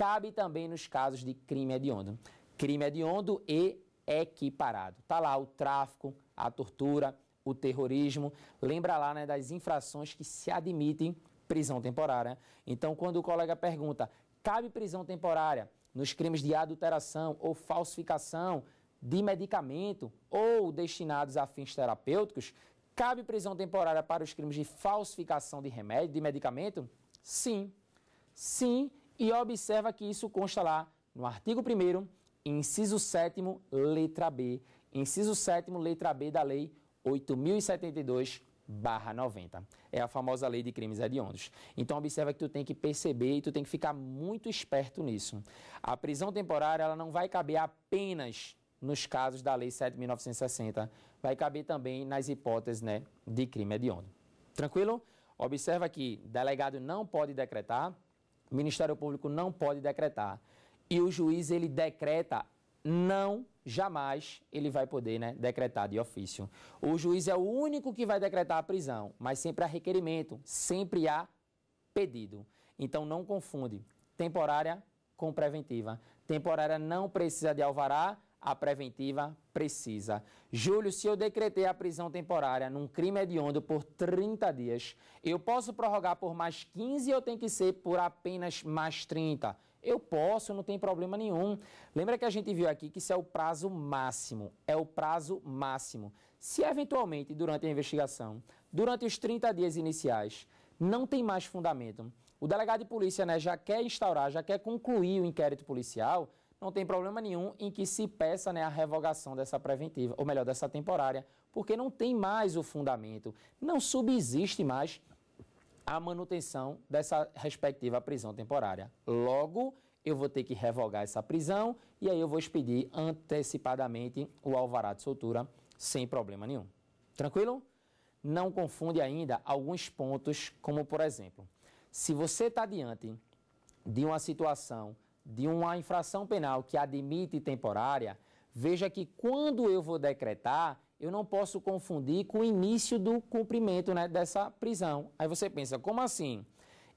cabe também nos casos de crime hediondo. Crime hediondo e equiparado. Está lá o tráfico, a tortura, o terrorismo. Lembra lá né, das infrações que se admitem prisão temporária. Então, quando o colega pergunta, cabe prisão temporária nos crimes de adulteração ou falsificação de medicamento ou destinados a fins terapêuticos, cabe prisão temporária para os crimes de falsificação de remédio, de medicamento? Sim. Sim, e observa que isso consta lá no artigo 1 inciso 7 letra B, inciso 7 letra B da lei 8072 90. É a famosa lei de crimes hediondos. Então observa que tu tem que perceber e tu tem que ficar muito esperto nisso. A prisão temporária ela não vai caber apenas nos casos da lei 7.960, vai caber também nas hipóteses né, de crime hediondo. Tranquilo? Observa que delegado não pode decretar, o Ministério Público não pode decretar. E o juiz, ele decreta, não, jamais ele vai poder né, decretar de ofício. O juiz é o único que vai decretar a prisão, mas sempre há requerimento, sempre há pedido. Então não confunde temporária com preventiva. Temporária não precisa de alvará, a preventiva precisa. Júlio, se eu decretei a prisão temporária num crime hediondo por 30 dias, eu posso prorrogar por mais 15 ou tem que ser por apenas mais 30? Eu posso, não tem problema nenhum. Lembra que a gente viu aqui que isso é o prazo máximo, é o prazo máximo. Se eventualmente durante a investigação, durante os 30 dias iniciais, não tem mais fundamento, o delegado de polícia né, já quer instaurar, já quer concluir o inquérito policial, não tem problema nenhum em que se peça né, a revogação dessa preventiva, ou melhor, dessa temporária, porque não tem mais o fundamento, não subsiste mais a manutenção dessa respectiva prisão temporária. Logo, eu vou ter que revogar essa prisão e aí eu vou expedir antecipadamente o alvará de soltura sem problema nenhum. Tranquilo? Não confunde ainda alguns pontos, como por exemplo, se você está diante de uma situação de uma infração penal que admite temporária, veja que quando eu vou decretar, eu não posso confundir com o início do cumprimento né, dessa prisão. Aí você pensa, como assim?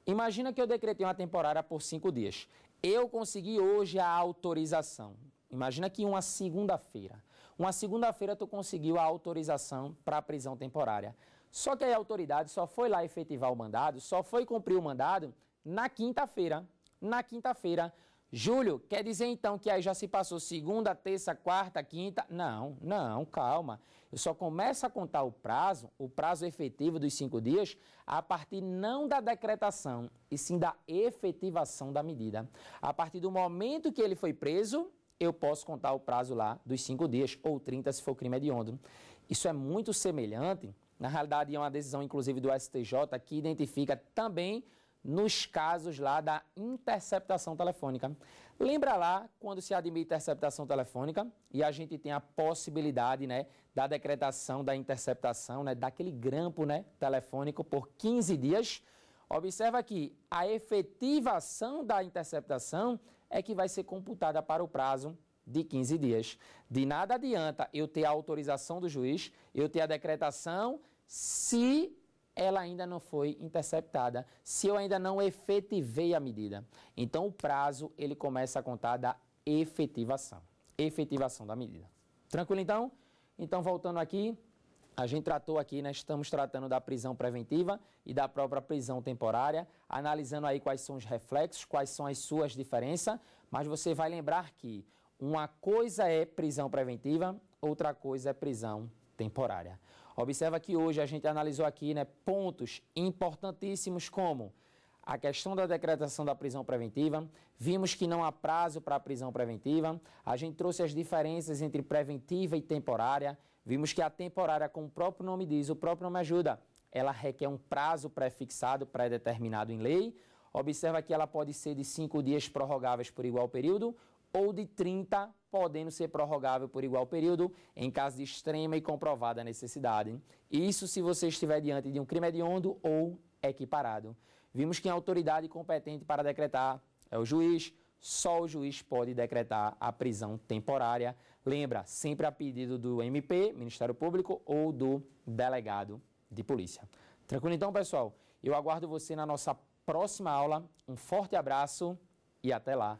Imagina que eu decretei uma temporária por cinco dias. Eu consegui hoje a autorização. Imagina que uma segunda-feira. Uma segunda-feira tu conseguiu a autorização para a prisão temporária. Só que a autoridade só foi lá efetivar o mandado, só foi cumprir o mandado na quinta-feira. Na quinta-feira, Júlio, quer dizer então que aí já se passou segunda, terça, quarta, quinta? Não, não, calma. Eu só começo a contar o prazo, o prazo efetivo dos cinco dias, a partir não da decretação, e sim da efetivação da medida. A partir do momento que ele foi preso, eu posso contar o prazo lá dos cinco dias, ou 30 se for crime hediondo. Isso é muito semelhante, na realidade é uma decisão inclusive do STJ que identifica também nos casos lá da interceptação telefônica. Lembra lá quando se admite interceptação telefônica e a gente tem a possibilidade, né, da decretação da interceptação, né, daquele grampo, né, telefônico por 15 dias. Observa que a efetivação da interceptação é que vai ser computada para o prazo de 15 dias. De nada adianta eu ter a autorização do juiz, eu ter a decretação se ela ainda não foi interceptada, se eu ainda não efetivei a medida. Então o prazo ele começa a contar da efetivação, efetivação da medida. Tranquilo então? Então voltando aqui, a gente tratou aqui, né, estamos tratando da prisão preventiva e da própria prisão temporária, analisando aí quais são os reflexos, quais são as suas diferenças, mas você vai lembrar que uma coisa é prisão preventiva, outra coisa é prisão temporária. Observa que hoje a gente analisou aqui né, pontos importantíssimos como a questão da decretação da prisão preventiva, vimos que não há prazo para a prisão preventiva, a gente trouxe as diferenças entre preventiva e temporária, vimos que a temporária, como o próprio nome diz, o próprio nome ajuda, ela requer um prazo pré-fixado, pré-determinado em lei. Observa que ela pode ser de cinco dias prorrogáveis por igual período ou de 30 podendo ser prorrogável por igual período em caso de extrema e comprovada necessidade. Isso se você estiver diante de um crime hediondo ou equiparado. Vimos que a autoridade competente para decretar é o juiz, só o juiz pode decretar a prisão temporária. Lembra, sempre a pedido do MP, Ministério Público, ou do delegado de polícia. Tranquilo então, pessoal? Eu aguardo você na nossa próxima aula. Um forte abraço e até lá!